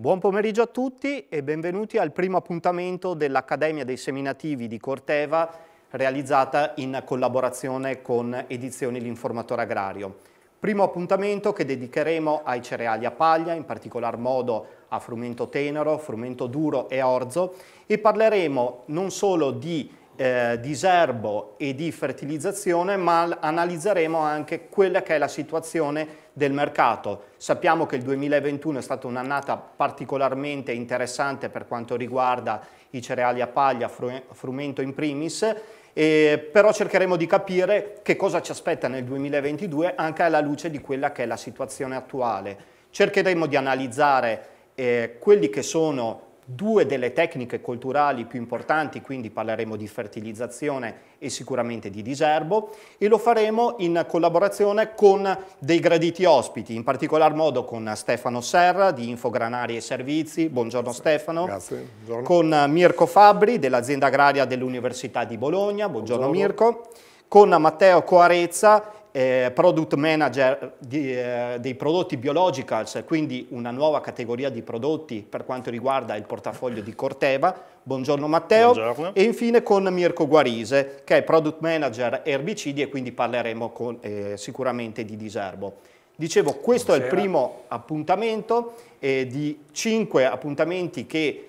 Buon pomeriggio a tutti e benvenuti al primo appuntamento dell'Accademia dei Seminativi di Corteva realizzata in collaborazione con Edizioni L'Informatore Agrario. Primo appuntamento che dedicheremo ai cereali a paglia, in particolar modo a frumento tenero, frumento duro e orzo e parleremo non solo di eh, di serbo e di fertilizzazione, ma analizzeremo anche quella che è la situazione del mercato. Sappiamo che il 2021 è stata un'annata particolarmente interessante per quanto riguarda i cereali a paglia, frumento in primis, eh, però cercheremo di capire che cosa ci aspetta nel 2022 anche alla luce di quella che è la situazione attuale. Cercheremo di analizzare eh, quelli che sono due delle tecniche culturali più importanti, quindi parleremo di fertilizzazione e sicuramente di diserbo, e lo faremo in collaborazione con dei graditi ospiti, in particolar modo con Stefano Serra di Infogranari e Servizi, buongiorno Stefano, Grazie. Buongiorno. con Mirko Fabri dell'azienda agraria dell'Università di Bologna, buongiorno, buongiorno. Mirko, con Matteo Coarezza eh, product manager di, eh, dei prodotti biologicals, quindi una nuova categoria di prodotti per quanto riguarda il portafoglio di Corteva. Buongiorno Matteo. Buongiorno. E infine con Mirko Guarise, che è product manager erbicidi e quindi parleremo con, eh, sicuramente di diserbo. Dicevo, questo Buonasera. è il primo appuntamento eh, di cinque appuntamenti che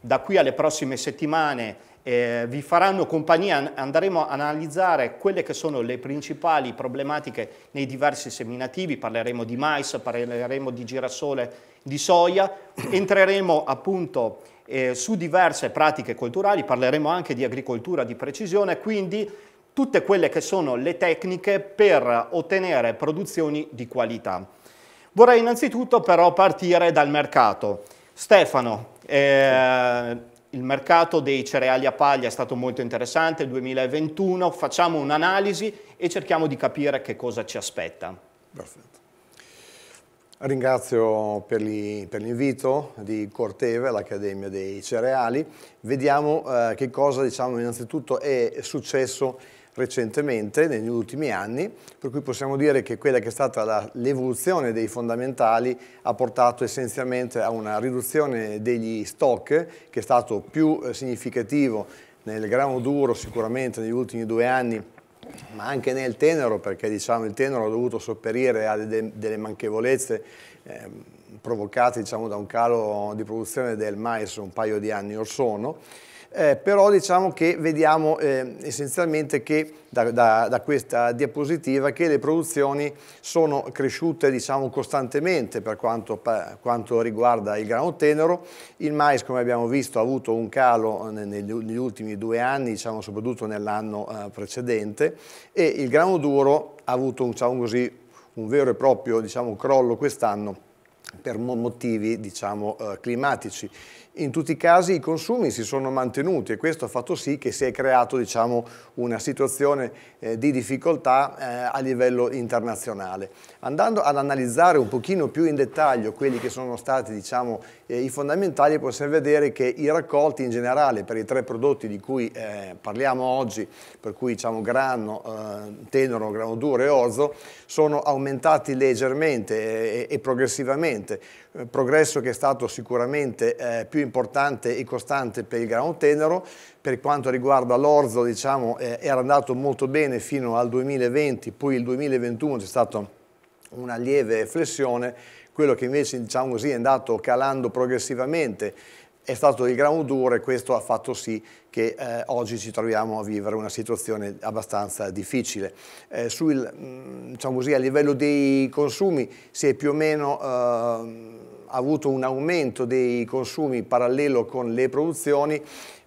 da qui alle prossime settimane eh, vi faranno compagnia, andremo a analizzare quelle che sono le principali problematiche nei diversi seminativi, parleremo di mais, parleremo di girasole, di soia, entreremo appunto eh, su diverse pratiche culturali, parleremo anche di agricoltura di precisione, quindi tutte quelle che sono le tecniche per ottenere produzioni di qualità. Vorrei innanzitutto però partire dal mercato. Stefano, eh, il mercato dei cereali a paglia è stato molto interessante, il 2021, facciamo un'analisi e cerchiamo di capire che cosa ci aspetta. Perfetto. Ringrazio per, l'invito di Corteve, all'Accademia dei Cereali. Vediamo eh, che cosa diciamo, innanzitutto è successo recentemente, negli ultimi anni, per cui possiamo dire che quella che è stata l'evoluzione dei fondamentali ha portato essenzialmente a una riduzione degli stock che è stato più eh, significativo nel grano duro sicuramente negli ultimi due anni ma anche nel tenero perché diciamo, il tenero ha dovuto sopperire a delle manchevolezze eh, provocate diciamo, da un calo di produzione del mais un paio di anni or sono eh, però diciamo che vediamo eh, essenzialmente che da, da, da, questa diapositiva che le produzioni sono cresciute diciamo, costantemente per quanto, per quanto, riguarda il grano tenero, il mais come abbiamo visto ha avuto un calo eh, negli, negli ultimi due anni, diciamo, soprattutto nell'anno eh, precedente e il grano duro ha avuto un, diciamo così, un vero e proprio diciamo, crollo quest'anno per motivi diciamo, eh, climatici in tutti i casi i consumi si sono mantenuti e questo ha fatto sì che si è creato diciamo, una situazione eh, di difficoltà eh, a livello internazionale. Andando ad analizzare un pochino più in dettaglio quelli che sono stati diciamo, eh, i fondamentali possiamo vedere che i raccolti in generale per i tre prodotti di cui eh, parliamo oggi, per cui diciamo, grano, eh, tenero, grano duro e orzo, sono aumentati leggermente eh, e, e progressivamente eh, progresso che è stato sicuramente eh, più importante e costante per il grano tenero, per quanto riguarda l'orzo diciamo, eh, era andato molto bene fino al 2020, poi il 2021 c'è stata una lieve flessione, quello che invece diciamo così, è andato calando progressivamente è stato il grano duro e questo ha fatto sì che eh, oggi ci troviamo a vivere una situazione abbastanza difficile. Eh, sul, mm, diciamo così, a livello dei consumi si è più o meno eh, avuto un aumento dei consumi parallelo con le produzioni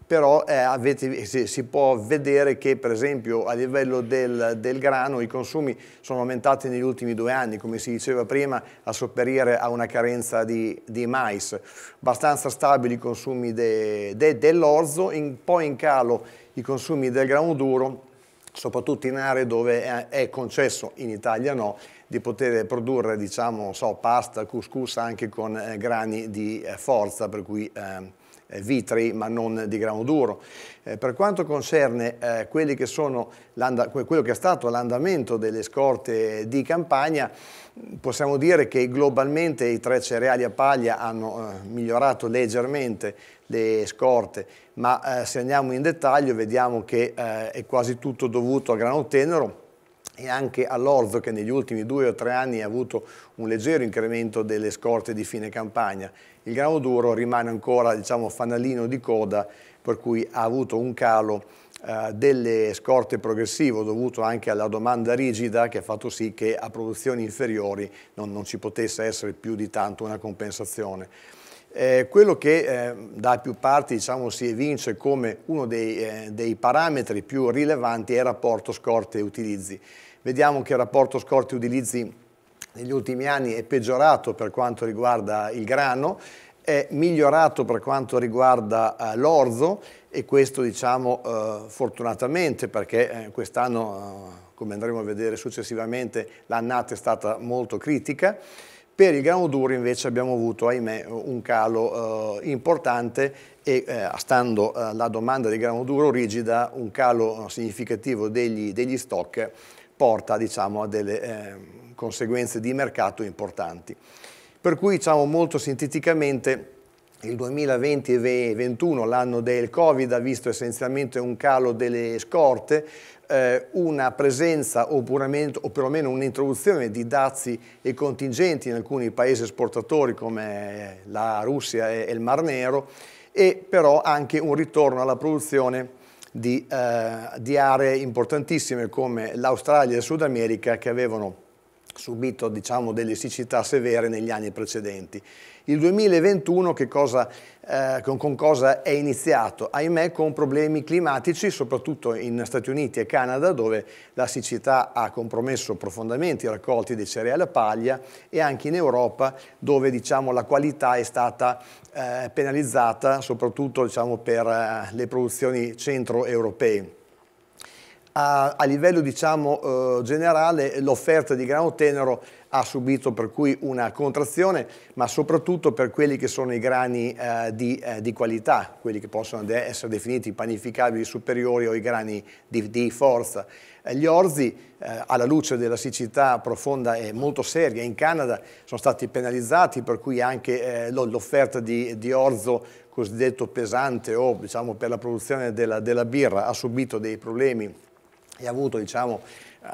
però eh, avete, si, si, può vedere che per esempio a livello del, del, grano i consumi sono aumentati negli ultimi due anni, come si diceva prima, a sopperire a una carenza di, di mais. Abbastanza stabili i consumi de, de, dell'orzo, poi in calo i consumi del grano duro, soprattutto in aree dove è, è concesso, in Italia no, di poter produrre diciamo, so, pasta, couscous anche con eh, grani di eh, forza, per cui ehm, eh, vitri ma non di grano duro. Eh, per quanto concerne eh, che sono quello che è stato l'andamento delle scorte di campagna, possiamo dire che globalmente i tre cereali a paglia hanno eh, migliorato leggermente le scorte, ma eh, se andiamo in dettaglio vediamo che eh, è quasi tutto dovuto a grano tenero, e anche all'Orzo che negli ultimi due o tre anni ha avuto un leggero incremento delle scorte di fine campagna. Il grano duro rimane ancora diciamo, fanalino di coda per cui ha avuto un calo eh, delle scorte progressivo dovuto anche alla domanda rigida che ha fatto sì che a produzioni inferiori non, non ci potesse essere più di tanto una compensazione. Eh, quello che eh, da più parti diciamo, si evince come uno dei, eh, dei, parametri più rilevanti è il rapporto scorte-utilizzi. Vediamo che il rapporto scorte-utilizzi negli ultimi anni è peggiorato per quanto riguarda il grano, è migliorato per quanto riguarda eh, l'orzo e questo diciamo eh, fortunatamente perché eh, quest'anno, come andremo a vedere successivamente, l'annata è stata molto critica. Per il grano duro invece abbiamo avuto, ahimè, un calo eh, importante e eh, stando alla eh, domanda di grano duro rigida, un calo eh, significativo degli, degli stock porta diciamo, a delle eh, conseguenze di mercato importanti. Per cui diciamo molto sinteticamente il 2020 2021, l'anno del Covid, ha visto essenzialmente un calo delle scorte, eh, una presenza o, o perlomeno un'introduzione di dazi e contingenti in alcuni paesi esportatori come la Russia e, e il Mar Nero e però anche un ritorno alla produzione di, eh, di aree importantissime come l'Australia e il Sud America che avevano subito diciamo, delle siccità severe negli anni precedenti. Il 2021 che cosa, eh, con, con, cosa è iniziato? Ahimè con problemi climatici, soprattutto in Stati Uniti e Canada, dove la siccità ha compromesso profondamente i raccolti dei cereali a paglia e anche in Europa dove diciamo, la qualità è stata eh, penalizzata soprattutto diciamo, per eh, le produzioni centroeuropee a, a livello diciamo, eh, generale l'offerta di grano tenero ha subito per cui una contrazione, ma soprattutto per quelli che sono i grani eh, di, eh, di, qualità, quelli che possono de essere definiti panificabili superiori o i grani di, di forza. Eh, gli orzi, eh, alla luce della siccità profonda e molto seria in Canada, sono stati penalizzati, per cui anche eh, l'offerta di, di, orzo cosiddetto pesante o diciamo, per la produzione della, della birra ha subito dei problemi e ha avuto diciamo, eh,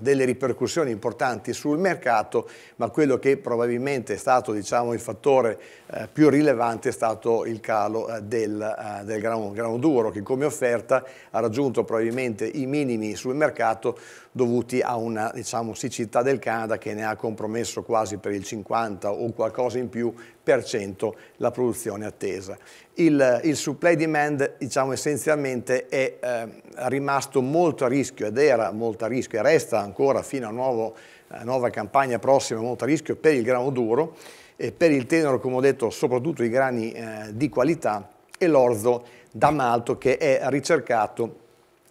delle ripercussioni importanti sul mercato, ma quello che probabilmente è stato diciamo, il fattore eh, più rilevante è stato il calo eh, del, del grano, grano, duro, che come offerta ha raggiunto probabilmente i minimi sul mercato dovuti a una diciamo, siccità del Canada che ne ha compromesso quasi per il 50 o qualcosa in più la produzione attesa. Il, il supply demand diciamo, essenzialmente è eh, rimasto molto a rischio ed era molto a rischio e resta ancora fino a nuovo, eh, nuova campagna prossima molto a rischio per il grano duro e per il tenero, come ho detto, soprattutto i grani eh, di qualità e l'orzo da malto che è ricercato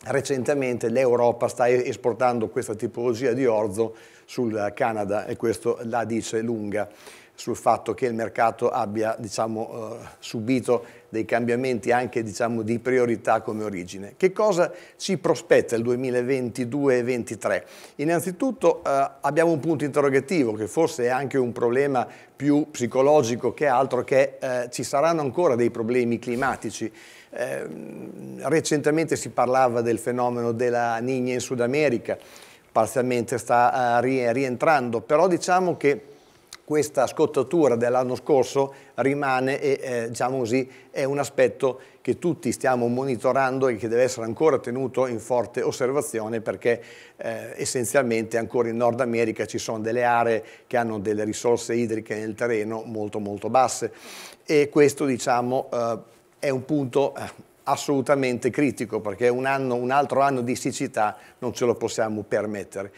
recentemente l'Europa sta esportando questa tipologia di orzo sul Canada e questo la dice lunga sul fatto che il mercato abbia diciamo, eh, subito dei cambiamenti anche diciamo, di priorità come origine. Che cosa ci prospetta il 2022-2023? Innanzitutto eh, abbiamo un punto interrogativo che forse è anche un problema più psicologico che altro che eh, ci saranno ancora dei problemi climatici. Ehm, recentemente si parlava del fenomeno della Nigna in Sud America, parzialmente sta eh, rientrando, però diciamo che questa scottatura dell'anno scorso rimane e eh, diciamo così, è un aspetto che tutti stiamo monitorando e che deve essere ancora tenuto in forte osservazione perché eh, essenzialmente ancora in Nord America ci sono delle aree che hanno delle risorse idriche nel terreno molto molto basse e questo diciamo eh, è un punto eh, assolutamente critico perché un, anno, un altro anno di siccità non ce lo possiamo permettere.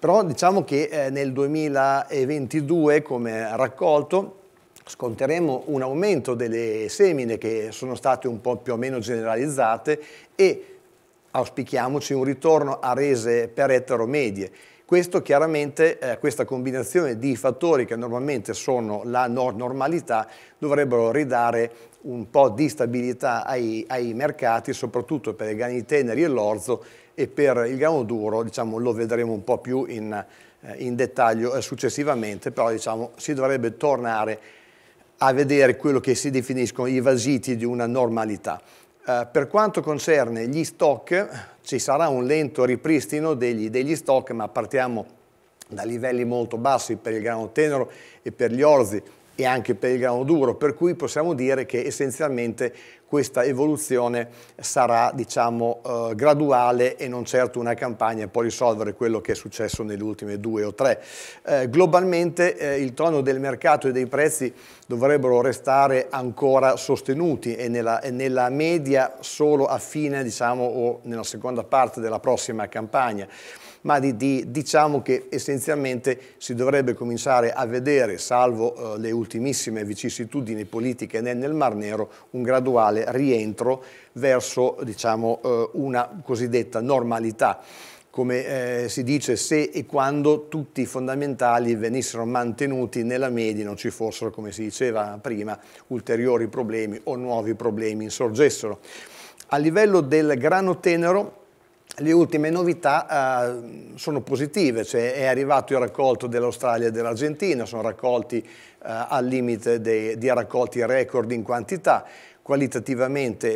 Però diciamo che eh, nel 2022 come raccolto sconteremo un aumento delle semine che sono state un po' più o meno generalizzate e auspichiamoci un ritorno a rese per ettaro medie. Questo chiaramente, eh, questa combinazione di fattori che normalmente sono la no normalità dovrebbero ridare un po' di stabilità ai, ai mercati, soprattutto per i grani teneri e l'orzo, e per il grano duro diciamo, lo vedremo un po' più in, eh, in dettaglio eh, successivamente, però diciamo, si dovrebbe tornare a vedere quello che si definiscono i vasiti di una normalità. Eh, per quanto concerne gli stock, ci sarà un lento ripristino degli, degli, stock, ma partiamo da livelli molto bassi per il grano tenero e per gli orzi e anche per il grano duro, per cui possiamo dire che essenzialmente questa evoluzione sarà diciamo, eh, graduale e non certo una campagna può risolvere quello che è successo nelle ultime due o tre. Eh, globalmente eh, il tono del mercato e dei prezzi dovrebbero restare ancora sostenuti e nella, e nella media solo a fine diciamo, o nella seconda parte della prossima campagna ma di, di, diciamo che essenzialmente si dovrebbe cominciare a vedere, salvo eh, le ultimissime vicissitudini politiche nel, nel, Mar Nero, un graduale rientro verso diciamo, eh, una cosiddetta normalità come eh, si dice, se e quando tutti i fondamentali venissero mantenuti nella media, non ci fossero, come si diceva prima, ulteriori problemi o nuovi problemi insorgessero. A livello del grano tenero, le ultime novità eh, sono positive, cioè è arrivato il raccolto dell'Australia e dell'Argentina, sono raccolti eh, al limite dei, dei, raccolti record in quantità, qualitativamente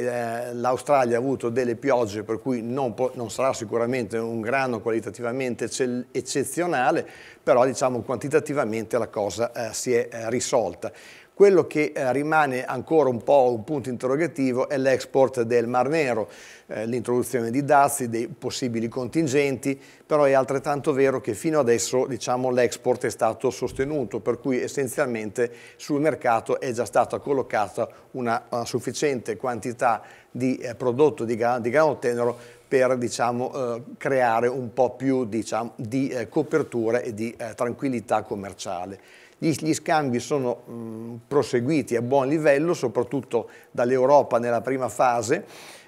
eh, l'Australia ha avuto delle piogge per cui non, non sarà sicuramente un grano qualitativamente eccezionale, però diciamo quantitativamente la cosa eh, si è eh, risolta. Quello che eh, rimane ancora un po' un punto interrogativo è l'export del Mar Nero, eh, l'introduzione di dazi, dei possibili contingenti, però è altrettanto vero che fino adesso diciamo, l'export è stato sostenuto, per cui essenzialmente sul mercato è già stata collocata una, sufficiente quantità di eh, prodotto di, grano tenero per diciamo, creare un po' più diciamo, di copertura e di tranquillità commerciale. Gli, gli scambi sono mh, mm, proseguiti a buon livello, soprattutto dall'Europa nella prima fase.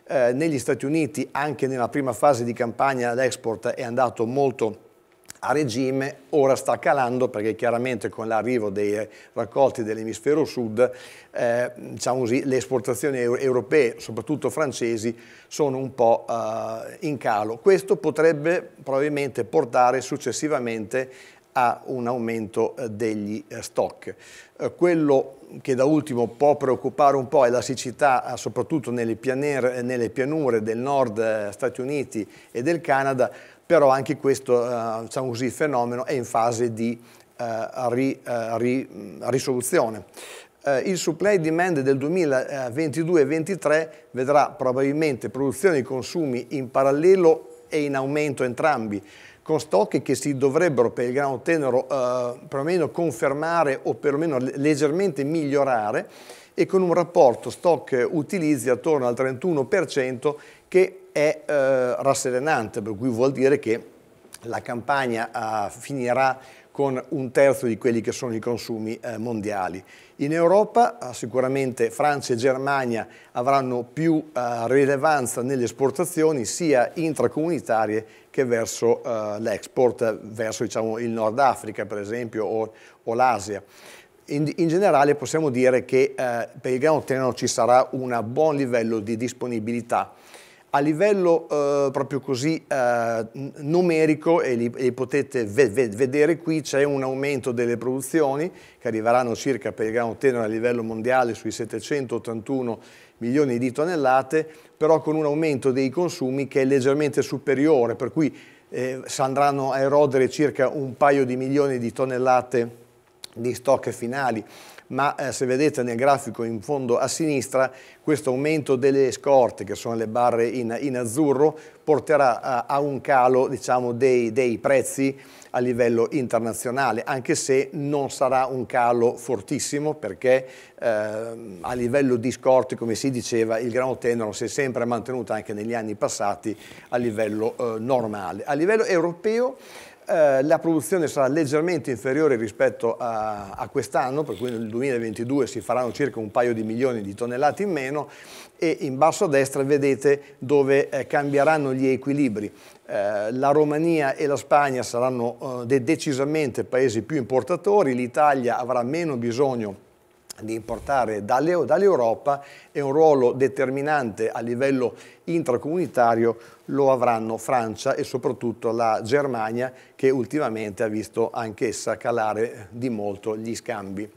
Eh, negli Stati Uniti anche nella prima fase di campagna l'export è andato molto a regime, ora sta calando perché chiaramente con l'arrivo dei raccolti dell'emisfero sud eh, diciamo così, le esportazioni europee, soprattutto francesi, sono un po' eh, in calo. Questo potrebbe probabilmente portare successivamente a un aumento eh, degli eh, stock. Eh, quello che da ultimo può preoccupare un po' è la siccità, soprattutto nelle, pianere, nelle pianure del nord Stati Uniti e del Canada, però anche questo diciamo così, fenomeno è in fase di uh, ri, uh, ri, mm, risoluzione. Uh, il supply demand del 2022-23 vedrà probabilmente produzione e consumi in parallelo e in aumento entrambi, con stock che si dovrebbero per il grano tenero eh, perlomeno confermare o perlomeno leggermente migliorare e con un rapporto stock utilizzi attorno al 31% che è eh, rasserenante, per cui vuol dire che la campagna eh, finirà con un terzo di quelli che sono i consumi eh, mondiali. In Europa eh, sicuramente Francia e Germania avranno più eh, rilevanza nelle esportazioni sia intracomunitarie che verso eh, l'export, verso diciamo, il Nord Africa per esempio o, o l'Asia. In, in, generale possiamo dire che eh, per il grano tenero ci sarà un buon livello di disponibilità a livello eh, proprio così eh, numerico, e li, li potete ve ve vedere qui, c'è un aumento delle produzioni che arriveranno circa per il grano tenero a livello mondiale sui 781 milioni di tonnellate, però con un aumento dei consumi che è leggermente superiore, per cui eh, si andranno a erodere circa un paio di milioni di tonnellate di stock finali ma eh, se vedete nel grafico in fondo a sinistra questo aumento delle scorte, che sono le barre in, in azzurro, porterà a, eh, a un calo diciamo, dei, dei prezzi a livello internazionale, anche se non sarà un calo fortissimo perché eh, a livello di scorte, come si diceva, il grano tenero si è sempre mantenuto anche negli anni passati a livello eh, normale. A livello europeo eh, la produzione sarà leggermente inferiore rispetto a, a quest'anno, per cui nel 2022 si faranno circa un paio di milioni di tonnellate in meno e in basso a destra vedete dove eh, cambieranno gli equilibri. Eh, la Romania e la Spagna saranno eh, decisamente paesi più importatori, l'Italia avrà meno bisogno di importare dall'Europa e un ruolo determinante a livello intracomunitario lo avranno Francia e soprattutto la Germania che ultimamente ha visto anch'essa calare di molto gli scambi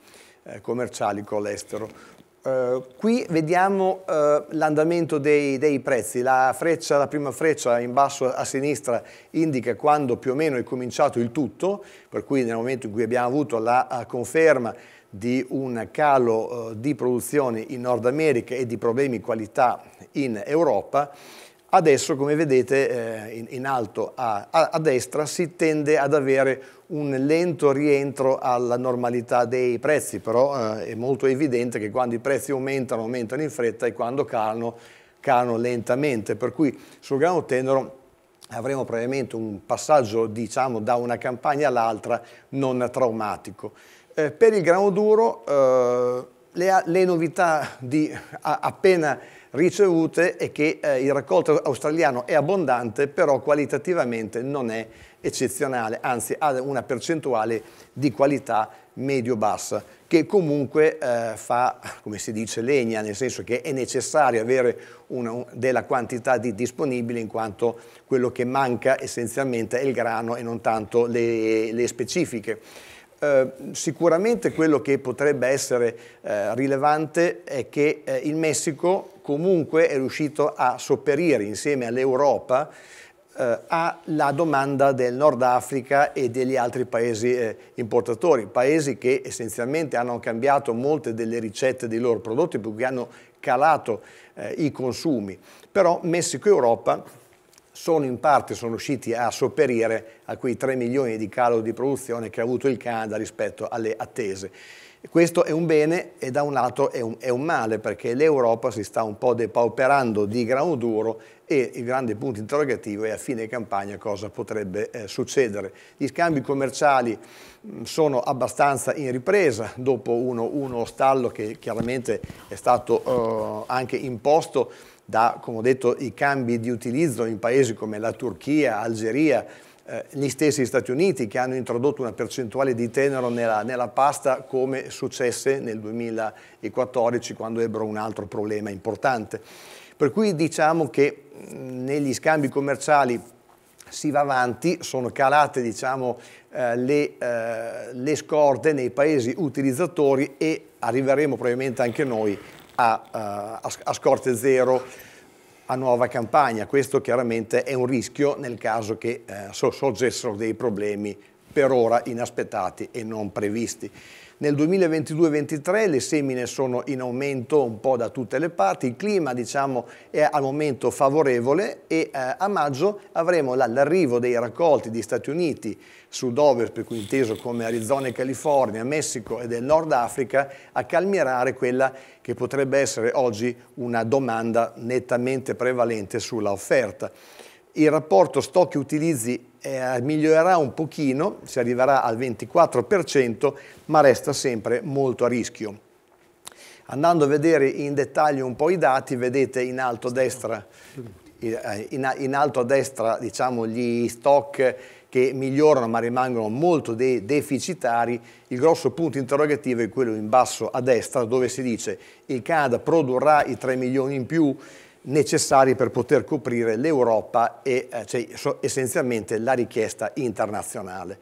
eh, commerciali con l'estero. Uh, qui vediamo uh, l'andamento dei, dei, prezzi, la, freccia, la, prima freccia in basso a sinistra indica quando più o meno è cominciato il tutto, per cui nel momento in cui abbiamo avuto la uh, conferma di un calo eh, di produzione in Nord America e di problemi di qualità in Europa, Adesso, come vedete, eh, in, alto a, destra si tende ad avere un lento rientro alla normalità dei prezzi, però eh, è molto evidente che quando i prezzi aumentano, aumentano in fretta e quando calano, calano lentamente. Per cui sul grano tenero avremo probabilmente un passaggio diciamo, da una campagna all'altra non traumatico. Eh, per il grano duro eh, le, le, novità di, a, appena ricevute è che eh, il raccolto australiano è abbondante, però qualitativamente non è eccezionale, anzi ha una percentuale di qualità medio-bassa, che comunque eh, fa, come si dice, legna, nel senso che è necessario avere una, della quantità di disponibile in quanto quello che manca essenzialmente è il grano e non tanto le, le specifiche. Eh, sicuramente quello che potrebbe essere eh, rilevante è che eh, il Messico comunque è riuscito a sopperire insieme all'Europa eh, alla domanda del Nord Africa e degli altri paesi eh, importatori, paesi che essenzialmente hanno cambiato molte delle ricette dei loro prodotti, perché hanno calato i consumi. Però Messico e Europa sono in parte sono riusciti a sopperire a quei 3 milioni di calo di produzione che ha avuto il Canada rispetto alle attese. Questo è un bene e da un lato è un, è un male perché l'Europa si sta un po' depauperando di grano duro e il grande punto interrogativo è a fine campagna cosa potrebbe eh, succedere. Gli scambi commerciali mh, mm, sono abbastanza in ripresa dopo uno, uno stallo che chiaramente è stato eh, anche imposto da, come ho detto, i cambi di utilizzo in paesi come la Turchia, Algeria, eh, gli stessi Stati Uniti che hanno introdotto una percentuale di tenero nella, nella pasta come successe nel 2014 quando ebbero un altro problema importante. Per cui diciamo che negli scambi commerciali si va avanti, sono calate diciamo, eh, le, eh, le scorte nei paesi utilizzatori e arriveremo probabilmente anche noi a, a scorte zero a nuova campagna. Questo chiaramente è un rischio nel caso che eh, sorgessero dei problemi per ora inaspettati e non previsti. Nel 2022-23 le semine sono in aumento un po' da tutte le parti, il clima diciamo, è al momento favorevole e eh, a maggio avremo l'arrivo dei raccolti di Stati Uniti, sud-ovest, per cui inteso come Arizona e California, Messico e del Nord Africa, a calmierare quella che potrebbe essere oggi una domanda nettamente prevalente sulla offerta il rapporto stock-utilizzi eh, migliorerà un pochino, si arriverà al 24%, ma resta sempre molto a rischio. Andando a vedere in dettaglio un po' i dati, vedete in alto a destra, eh, in, in alto a destra diciamo, gli stock che migliorano ma rimangono molto de deficitari, il grosso punto interrogativo è quello in basso a destra dove si dice il Canada produrrà i 3 milioni in più, necessari per poter coprire l'Europa e eh, cioè, essenzialmente la richiesta internazionale.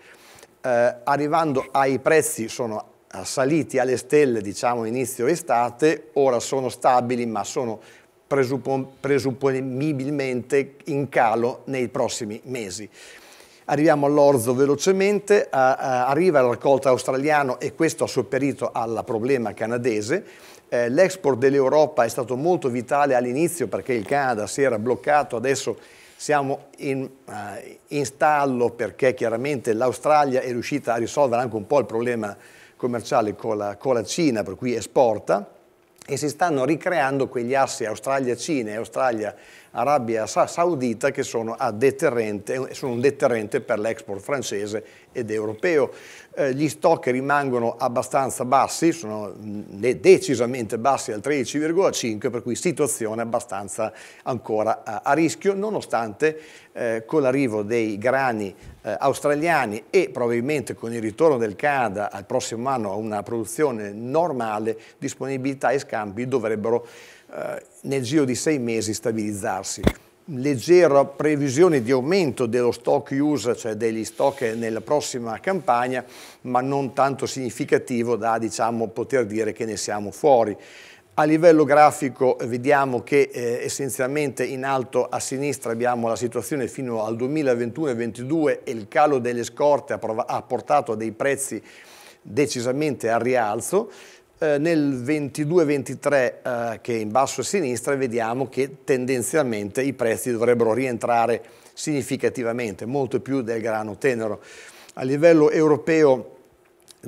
Eh, arrivando ai prezzi sono saliti alle stelle diciamo inizio estate, ora sono stabili ma sono presuppon presupponibilmente in calo nei prossimi mesi. Arriviamo all'orzo velocemente, eh, eh arriva la raccolta australiana e questo ha sopperito al problema canadese eh, l'export dell'Europa è stato molto vitale all'inizio perché il Canada si era bloccato, adesso siamo in, eh, in stallo perché chiaramente l'Australia è riuscita a risolvere anche un po' il problema commerciale con la, con la Cina, per cui esporta e si stanno ricreando quegli assi Australia-Cina e Australia-Arabia Saudita che sono, eh, sono, un deterrente per l'export francese ed europeo. Eh, gli stock rimangono abbastanza bassi, sono decisamente bassi al 13,5 per cui situazione abbastanza ancora a, a rischio nonostante eh, con l'arrivo dei grani eh, australiani e probabilmente con il ritorno del Canada al prossimo anno a una produzione normale disponibilità e scambio scambi dovrebbero eh, nel giro di sei mesi stabilizzarsi. Leggera previsione di aumento dello stock use, cioè degli stock nella prossima campagna, ma non tanto significativo da diciamo, poter dire che ne siamo fuori. A livello grafico vediamo che eh, essenzialmente in alto a sinistra abbiamo la situazione fino al 2021-22 e il calo delle scorte ha, ha portato a dei prezzi decisamente al rialzo. Eh, nel 22-23 eh, che è in basso a sinistra vediamo che tendenzialmente i prezzi dovrebbero rientrare significativamente, molto più del grano tenero. A livello europeo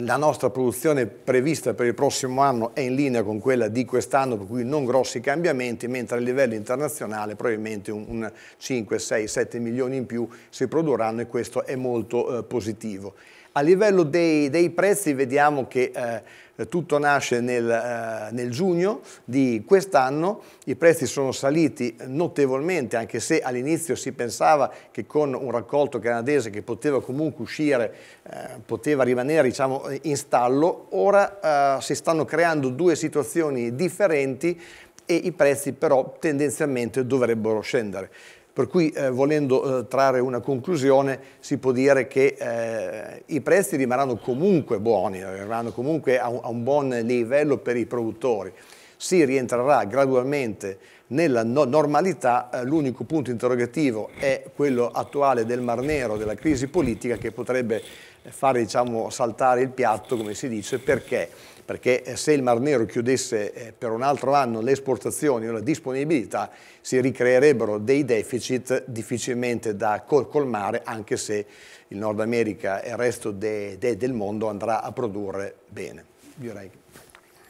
la nostra produzione prevista per il prossimo anno è in linea con quella di quest'anno, per cui non grossi cambiamenti, mentre a livello internazionale probabilmente un, un 5, 6, 7 milioni in più si produrranno e questo è molto eh, positivo. A livello dei, dei prezzi vediamo che eh, tutto nasce nel, eh, nel giugno di quest'anno, i prezzi sono saliti notevolmente anche se all'inizio si pensava che con un raccolto canadese che poteva comunque uscire, eh, poteva rimanere diciamo, in stallo, ora eh, si stanno creando due situazioni differenti e i prezzi però tendenzialmente dovrebbero scendere. Per cui eh, volendo eh, trarre una conclusione si può dire che eh, i prezzi rimarranno comunque buoni, eh, rimarranno comunque a un, a un, buon livello per i produttori. Si rientrerà gradualmente nella no normalità, eh, l'unico punto interrogativo è quello attuale del Mar Nero, della crisi politica che potrebbe fare diciamo, saltare il piatto, come si dice, perché perché eh, se il Mar Nero chiudesse eh, per un altro anno le esportazioni o la disponibilità, si ricreerebbero dei deficit difficilmente da colmare, anche se il Nord America e il resto de, de, del mondo andrà a produrre bene. Direi.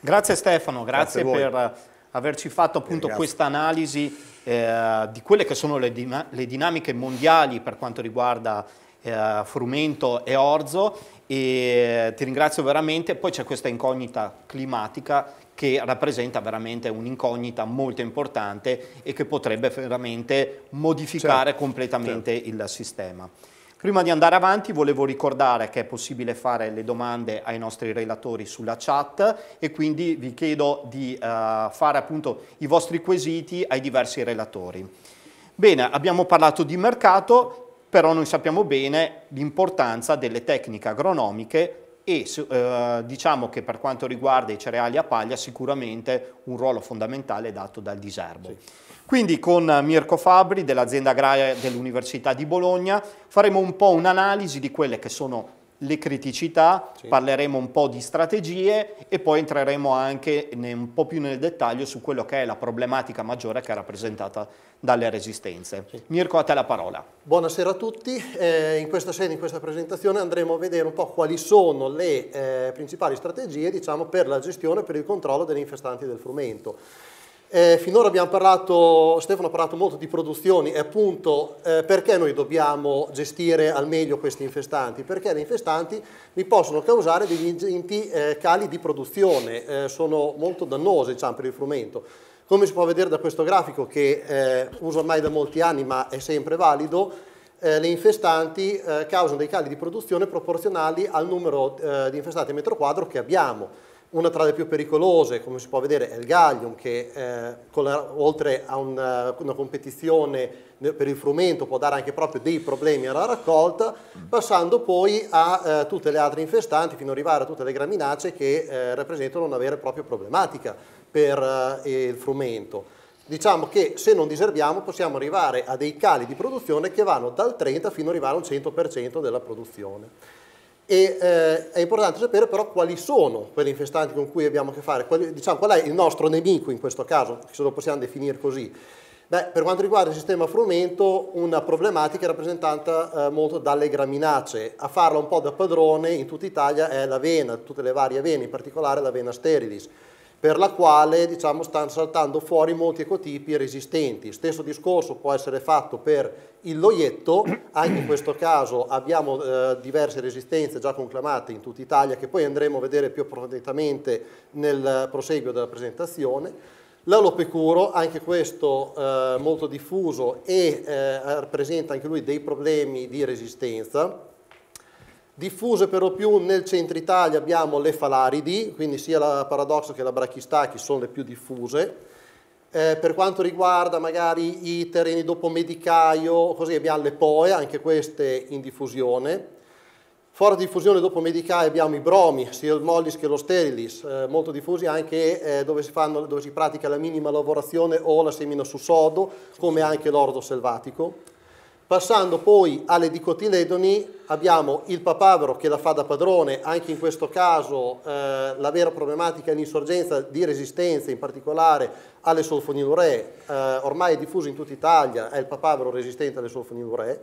Grazie Stefano, grazie, grazie per averci fatto appunto eh, questa analisi eh, di quelle che sono le, din le, dinamiche mondiali per quanto riguarda eh, frumento e orzo e ti ringrazio veramente. Poi c'è questa incognita climatica che rappresenta veramente un'incognita molto importante e che potrebbe veramente modificare certo, completamente certo. il sistema. Prima di andare avanti volevo ricordare che è possibile fare le domande ai nostri relatori sulla chat e quindi vi chiedo di uh, fare appunto i vostri quesiti ai diversi relatori. Bene, abbiamo parlato di mercato, però noi sappiamo bene l'importanza delle tecniche agronomiche e eh, diciamo che per quanto riguarda i cereali a paglia sicuramente un ruolo fondamentale è dato dal diserbo. Sì. Quindi con Mirko Fabri dell'azienda agraria dell'Università di Bologna faremo un po' un'analisi di quelle che sono le criticità, sì. parleremo un po' di strategie e poi entreremo anche ne, un po' più nel dettaglio su quello che è la problematica maggiore che è rappresentata dalle resistenze. Sì. Mirko, a te la parola. Buonasera a tutti. Eh, in questa sede, in questa presentazione, andremo a vedere un po' quali sono le eh, principali strategie diciamo, per la gestione e per il controllo delle infestanti del frumento. Eh, finora abbiamo parlato, Stefano ha parlato molto di produzioni e appunto eh, perché noi dobbiamo gestire al meglio questi infestanti? Perché le infestanti mi possono causare degli ingenti eh, cali di produzione, eh, sono molto dannose diciamo, per il frumento. Come si può vedere da questo grafico che eh, uso ormai da molti anni ma è sempre valido, eh, le infestanti causano dei cali di produzione proporzionali al numero di infestanti a metro quadro che abbiamo. Una tra le più pericolose, come si può vedere, è il Gallium, che eh, la, oltre a una, eh, una competizione per il frumento può dare anche proprio dei problemi alla raccolta, passando poi a eh, tutte le altre infestanti, fino ad arrivare a tutte le graminacee che eh, rappresentano una vera e propria problematica per eh, il frumento diciamo che se non diserbiamo possiamo arrivare a dei cali di produzione che vanno dal 30 fino ad arrivare a un 100% della produzione e eh, è importante sapere però quali sono quelle infestanti con cui abbiamo a che fare, quali, diciamo qual è il nostro nemico in questo caso, se lo possiamo definire così. Beh, per quanto riguarda il sistema frumento, una problematica è rappresentata eh, molto dalle graminacee. A farla un po' da padrone in tutta Italia è l'avena, tutte le varie avene, in particolare l'avena sterilis per la quale diciamo, stanno saltando fuori molti ecotipi resistenti. Stesso discorso può essere fatto per il loietto, anche in questo caso abbiamo eh, diverse resistenze già conclamate in tutta Italia che poi andremo a vedere più approfonditamente nel proseguio della presentazione. L'alopecuro, anche questo eh, molto diffuso e eh, presenta anche lui dei problemi di resistenza Diffuse per lo più nel centro Italia abbiamo le falaridi, quindi sia la paradosso che la brachistachi sono le più diffuse. Eh, per quanto riguarda magari i terreni dopo Medicaio, così abbiamo le poe, anche queste in diffusione. Fuori diffusione dopo Medicaio abbiamo i bromi, sia il mollis che lo sterilis, eh, molto diffusi anche eh, dove, si fanno, dove si pratica la minima lavorazione o la semina su sodo, come anche l'ordo selvatico. Passando poi alle dicotiledoni abbiamo il papavero che la fa da padrone, anche in questo caso eh, la vera problematica è l'insorgenza di resistenza, in particolare alle solfoniluree, eh, ormai è diffuso in tutta Italia, è il papavero resistente alle solfoniluree.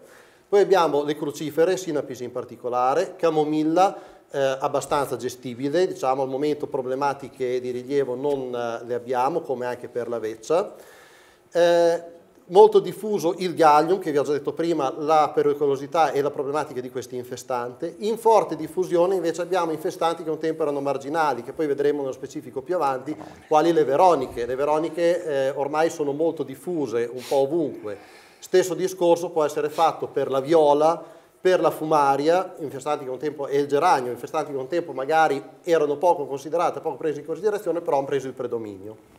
Poi abbiamo le crucifere, sinapis in particolare, camomilla, eh, abbastanza gestibile, diciamo al momento problematiche di rilievo non eh, le abbiamo, come anche per la veccia. Eh, Molto diffuso il gallium, che vi ho già detto prima, la pericolosità e la problematica di questi infestanti. In forte diffusione invece abbiamo infestanti che un tempo erano marginali, che poi vedremo nello specifico più avanti, quali le veroniche. Le veroniche eh, ormai sono molto diffuse un po' ovunque. Stesso discorso può essere fatto per la viola, per la fumaria, infestanti che un tempo, e il geranio, infestanti che un tempo magari erano poco considerate, poco prese in considerazione, però hanno preso il predominio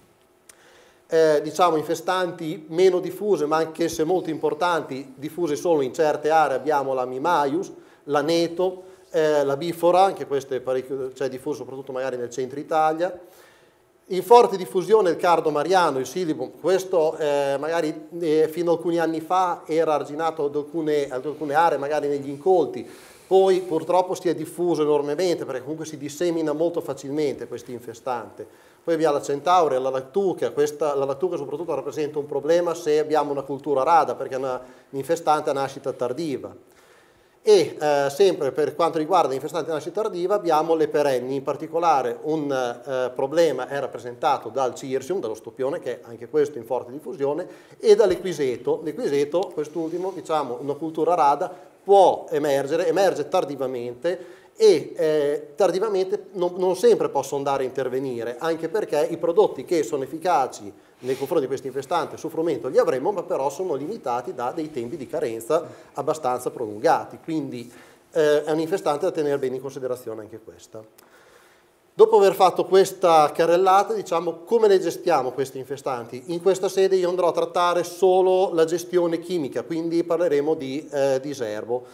eh, diciamo infestanti meno diffuse ma anche se molto importanti, diffuse solo in certe aree, abbiamo la Mimaius, la Neto, eh, la Bifora, anche questo è parecchio, cioè, diffuso soprattutto magari nel centro Italia, in forte diffusione il cardo mariano, il silibum, questo eh, magari eh, fino a alcuni anni fa era arginato ad alcune, ad alcune, aree, magari negli incolti, poi purtroppo si è diffuso enormemente perché comunque si dissemina molto facilmente questo infestante. Poi abbiamo la centaurea, la lattuca, Questa, la lattuca soprattutto rappresenta un problema se abbiamo una cultura rada perché è una, un'infestante a nascita tardiva. E eh, sempre per quanto riguarda l'infestante a nascita tardiva abbiamo le perenni, in particolare un eh, problema è rappresentato dal Circium, dallo stupione che è anche questo in forte diffusione, e dall'equiseto. L'equiseto, quest'ultimo, diciamo una cultura rada, può emergere, emerge tardivamente e eh, tardivamente non, non, sempre possono andare a intervenire, anche perché i prodotti che sono efficaci nei confronti di questo infestante su frumento li avremo, ma però sono limitati da dei tempi di carenza abbastanza prolungati, quindi eh, è un infestante da tenere bene in considerazione anche questa. Dopo aver fatto questa carrellata, diciamo come le gestiamo questi infestanti? In questa sede io andrò a trattare solo la gestione chimica, quindi parleremo di eh, diserbo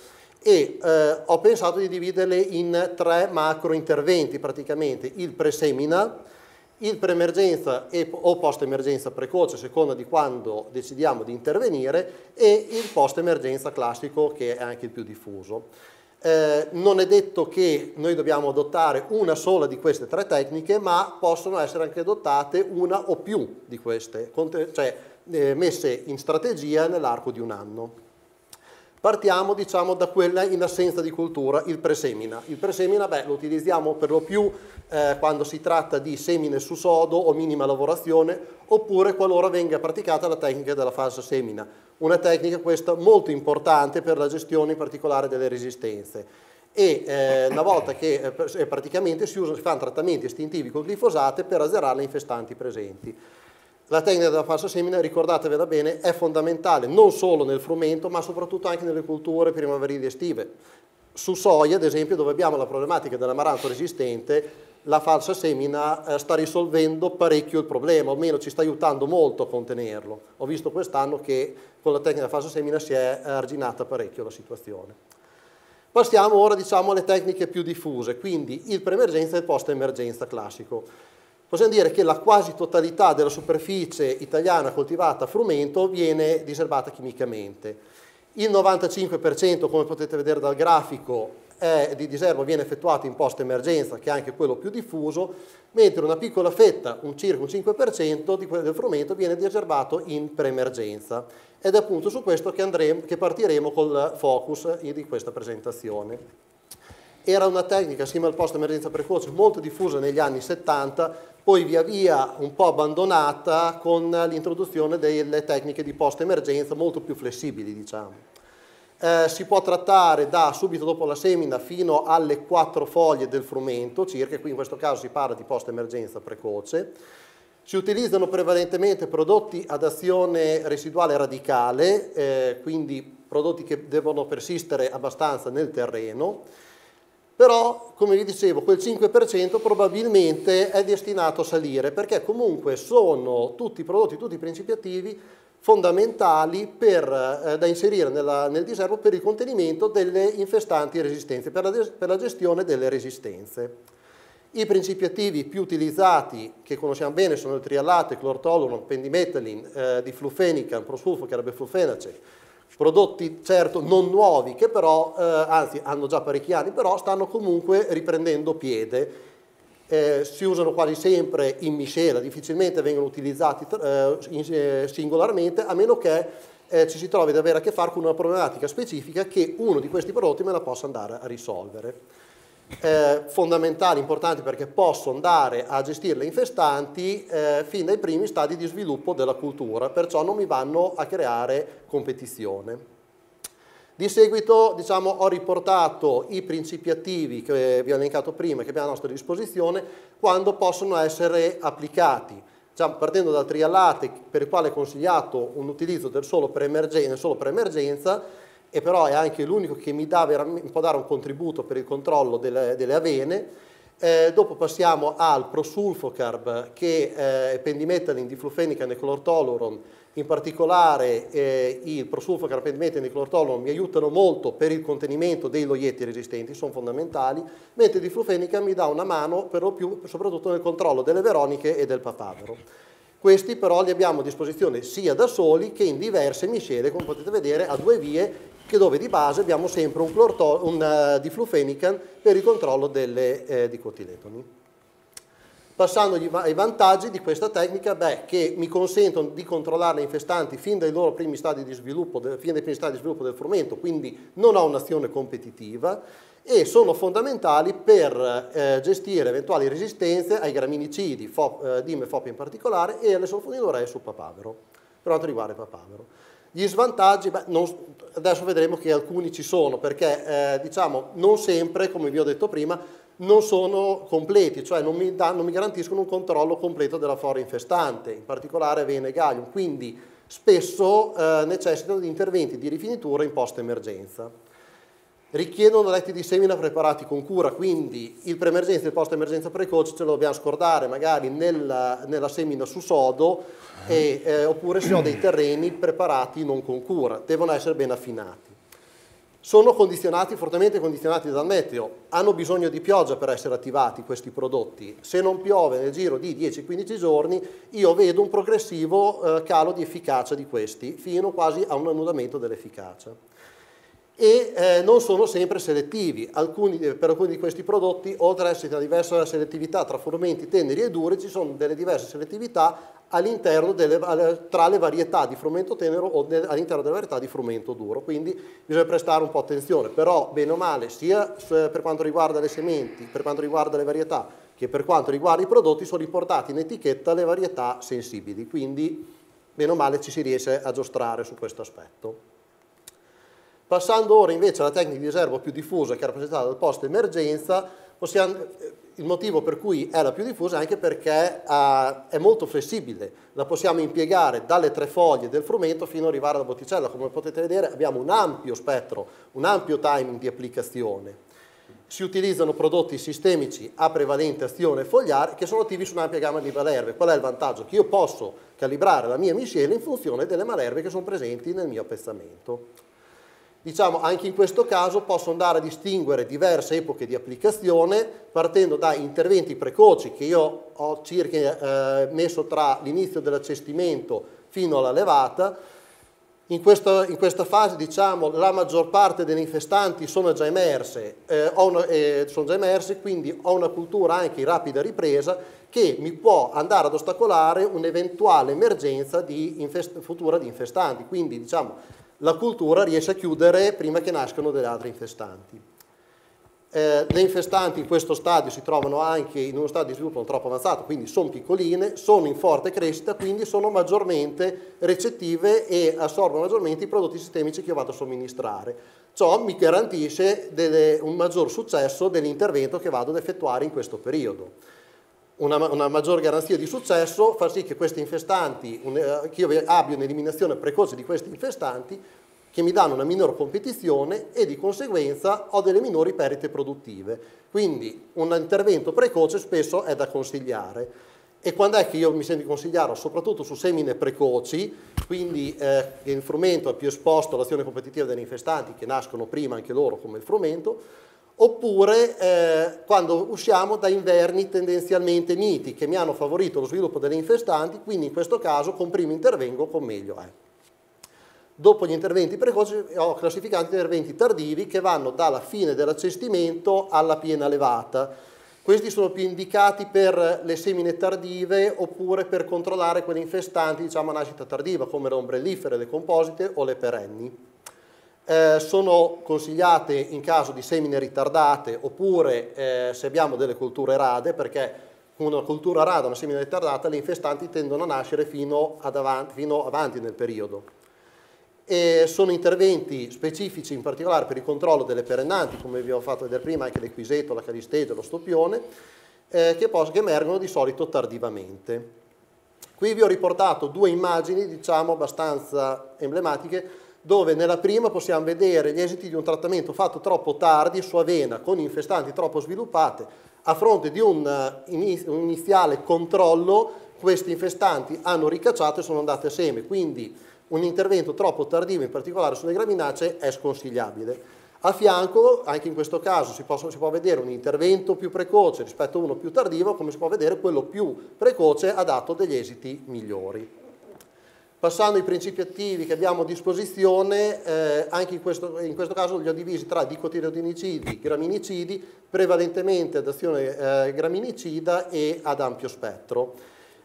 e eh, ho pensato di dividerle in tre macro interventi praticamente, il pre-semina, il pre-emergenza preemergenza o post-emergenza precoce, a seconda di quando decidiamo di intervenire, e il post-emergenza classico che è anche il più diffuso. Eh, non è detto che noi dobbiamo adottare una sola di queste tre tecniche, ma possono essere anche adottate una o più di queste, cioè eh, messe in strategia nell'arco di un anno. Partiamo diciamo, da quella in assenza di cultura, il presemina. Il presemina beh, lo utilizziamo per lo più eh, quando si tratta di semine su sodo o minima lavorazione oppure qualora venga praticata la tecnica della falsa semina. Una tecnica questa molto importante per la gestione in particolare delle resistenze. E eh, una volta che eh, praticamente si, usano, si fanno trattamenti estintivi con glifosate per azzerare le infestanti presenti. La tecnica della falsa semina, ricordatevela bene, è fondamentale non solo nel frumento, ma soprattutto anche nelle culture primaverili estive. Su soia, ad esempio, dove abbiamo la problematica dell'amaranto resistente, la falsa semina eh, sta risolvendo parecchio il problema, o almeno ci sta aiutando molto a contenerlo. Ho visto quest'anno che con la tecnica della falsa semina si è eh, arginata parecchio la situazione. Passiamo ora diciamo, alle tecniche più diffuse, quindi il preemergenza e il post-emergenza classico possiamo dire che la quasi totalità della superficie italiana coltivata a frumento viene diserbata chimicamente. Il 95%, come potete vedere dal grafico, è, di diserbo viene effettuato in post emergenza, che è anche quello più diffuso, mentre una piccola fetta, un circa un 5% di quello del frumento viene diserbato in pre-emergenza. Ed è appunto su questo che, andremo, che partiremo col focus eh, di questa presentazione. Era una tecnica assieme al post-emergenza precoce molto diffusa negli anni 70, poi via via un po' abbandonata con l'introduzione delle tecniche di post-emergenza molto più flessibili, diciamo. Eh, si può trattare da subito dopo la semina fino alle quattro foglie del frumento, circa, qui in questo caso si parla di post-emergenza precoce. Si utilizzano prevalentemente prodotti ad azione residuale radicale, eh, quindi prodotti che devono persistere abbastanza nel terreno però come vi dicevo quel 5% probabilmente è destinato a salire perché comunque sono tutti i prodotti, tutti i principi attivi fondamentali per, eh, da inserire nella, nel diserbo per il contenimento delle infestanti resistenze, per la, per la gestione delle resistenze. I principi attivi più utilizzati, che conosciamo bene, sono il trialate, il clortololo, il pendimetalin, eh, diflufenican, prosulfo, carabeflufenace, prodotti certo non nuovi, che però, eh, anzi hanno già parecchi anni, però stanno comunque riprendendo piede. Eh, si usano quasi sempre in miscela, difficilmente vengono utilizzati eh, in, eh, singolarmente, a meno che eh, ci si trovi ad avere a che fare con una problematica specifica che uno di questi prodotti me la possa andare a risolvere eh, fondamentali, importanti perché possono andare a gestire le infestanti eh, fin dai primi stadi di sviluppo della cultura, perciò non mi vanno a creare competizione. Di seguito diciamo, ho riportato i principi attivi che vi ho elencato prima, che abbiamo a nostra disposizione, quando possono essere applicati. Diciamo, partendo dal trialate, per il quale è consigliato un utilizzo del solo per emergenza, solo per emergenza e però è anche l'unico che mi dà, può dare un contributo per il controllo delle, delle avene. Eh, dopo passiamo al prosulfocarb che eh, è pendimetalin, diflufenica e in particolare eh, il prosulfocarb, pendimetalin e clortoluron mi aiutano molto per il contenimento dei loietti resistenti, sono fondamentali, mentre il diflufenican mi dà una mano per lo più soprattutto nel controllo delle veroniche e del papavero. Questi però li abbiamo a disposizione sia da soli che in diverse miscele, come potete vedere, a due vie, che dove di base abbiamo sempre un, clorto, un uh, eh, diflufenican per il controllo delle eh, dicotiletoni. Passando ai vantaggi di questa tecnica, beh, che mi consentono di controllare le infestanti fin dai loro primi stadi di sviluppo, fin dai primi stadi di sviluppo del frumento, quindi non ho un'azione competitiva, e sono fondamentali per eh, gestire eventuali resistenze ai graminicidi, fop, eh, DIM e FOP in particolare, e alle solfonidoree su papavero, per quanto riguarda il papavero. Gli svantaggi, beh, non, adesso vedremo che alcuni ci sono, perché eh, diciamo non sempre, come vi ho detto prima, non sono completi, cioè non mi, da, non mi garantiscono un controllo completo della flora infestante, in particolare vene e gallium, quindi spesso eh, necessitano di interventi di rifinitura in post-emergenza richiedono letti di semina preparati con cura, quindi il preemergenza e il post-emergenza precoce ce lo dobbiamo scordare magari nella, nella semina su sodo e, eh, oppure se ho dei terreni preparati non con cura, devono essere ben affinati. Sono condizionati, fortemente condizionati dal meteo, hanno bisogno di pioggia per essere attivati questi prodotti. Se non piove nel giro di 10-15 giorni io vedo un progressivo eh, calo di efficacia di questi fino quasi a un annullamento dell'efficacia e eh, non sono sempre selettivi. Alcuni, per alcuni di questi prodotti, oltre ad essere una diversa selettività tra frumenti teneri e duri, ci sono delle diverse selettività all'interno tra le varietà di frumento tenero o all'interno delle varietà di frumento duro, quindi bisogna prestare un po' attenzione, però bene o male sia per quanto riguarda le sementi, per quanto riguarda le varietà, che per quanto riguarda i prodotti sono riportate in etichetta le varietà sensibili, quindi bene o male ci si riesce a giostrare su questo aspetto. Passando ora invece alla tecnica di riserva più diffusa che è rappresentata dal post emergenza, possiamo, eh, il motivo per cui è la più diffusa è anche perché uh, è molto flessibile, la possiamo impiegare dalle tre foglie del frumento fino ad arrivare alla botticella, come potete vedere abbiamo un ampio spettro, un ampio timing di applicazione. Si utilizzano prodotti sistemici a prevalente azione fogliare che sono attivi su un'ampia gamma di malerbe. Qual è il vantaggio? Che io posso calibrare la mia miscela in funzione delle malerbe che sono presenti nel mio appezzamento diciamo anche in questo caso posso andare a distinguere diverse epoche di applicazione partendo da interventi precoci che io ho circa eh, messo tra l'inizio dell'accestimento fino alla levata. In questa, in questa fase diciamo, la maggior parte delle infestanti sono già emerse, eh, una, eh, sono già emerse quindi ho una cultura anche in rapida ripresa che mi può andare ad ostacolare un'eventuale emergenza di infest futura di infestanti. Quindi diciamo, la cultura riesce a chiudere prima che nascano delle altre infestanti. Eh, le infestanti in questo stadio si trovano anche in uno stadio di sviluppo non troppo avanzato, quindi sono piccoline, sono in forte crescita, quindi sono maggiormente recettive e assorbono maggiormente i prodotti sistemici che io vado a somministrare. Ciò mi garantisce delle, un maggior successo dell'intervento che vado ad effettuare in questo periodo una, una, maggior garanzia di successo, far sì che questi infestanti, un, eh, che io abbia un'eliminazione precoce di questi infestanti, che mi danno una minore competizione e di conseguenza ho delle minori perdite produttive. Quindi un intervento precoce spesso è da consigliare. E quando è che io mi sento di consigliarlo? Soprattutto su semine precoci, quindi eh, il frumento è più esposto all'azione competitiva degli infestanti che nascono prima anche loro come il frumento, oppure eh, quando usciamo da inverni tendenzialmente miti che mi hanno favorito lo sviluppo delle infestanti, quindi in questo caso con primo intervengo con meglio è. Dopo gli interventi precoci ho classificato interventi tardivi che vanno dalla fine dell'accestimento alla piena levata. Questi sono più indicati per le semine tardive oppure per controllare quelle infestanti diciamo, a nascita tardiva come le ombrellifere, le composite o le perenni eh, sono consigliate in caso di semine ritardate oppure eh, se abbiamo delle colture rade perché con una coltura rada, una semina ritardata, le infestanti tendono a nascere fino, avanti, fino avanti nel periodo. E sono interventi specifici in particolare per il controllo delle perennanti, come vi ho fatto vedere prima, anche l'equiseto, la calistegia, lo stoppione, eh, che, che, emergono di solito tardivamente. Qui vi ho riportato due immagini, diciamo, abbastanza emblematiche dove nella prima possiamo vedere gli esiti di un trattamento fatto troppo tardi su avena con infestanti troppo sviluppate. A fronte di eh, un, iniziale controllo, questi infestanti hanno ricacciato e sono andate a seme, quindi un intervento troppo tardivo, in particolare sulle graminacee, è sconsigliabile. A fianco, anche in questo caso, si, possono, si, può vedere un intervento più precoce rispetto a uno più tardivo, come si può vedere quello più precoce ha dato degli esiti migliori. Passando ai principi attivi che abbiamo a disposizione, eh, anche in questo, in questo, caso li ho divisi tra dicotirodonicidi, graminicidi, prevalentemente ad azione eh, graminicida e ad ampio spettro.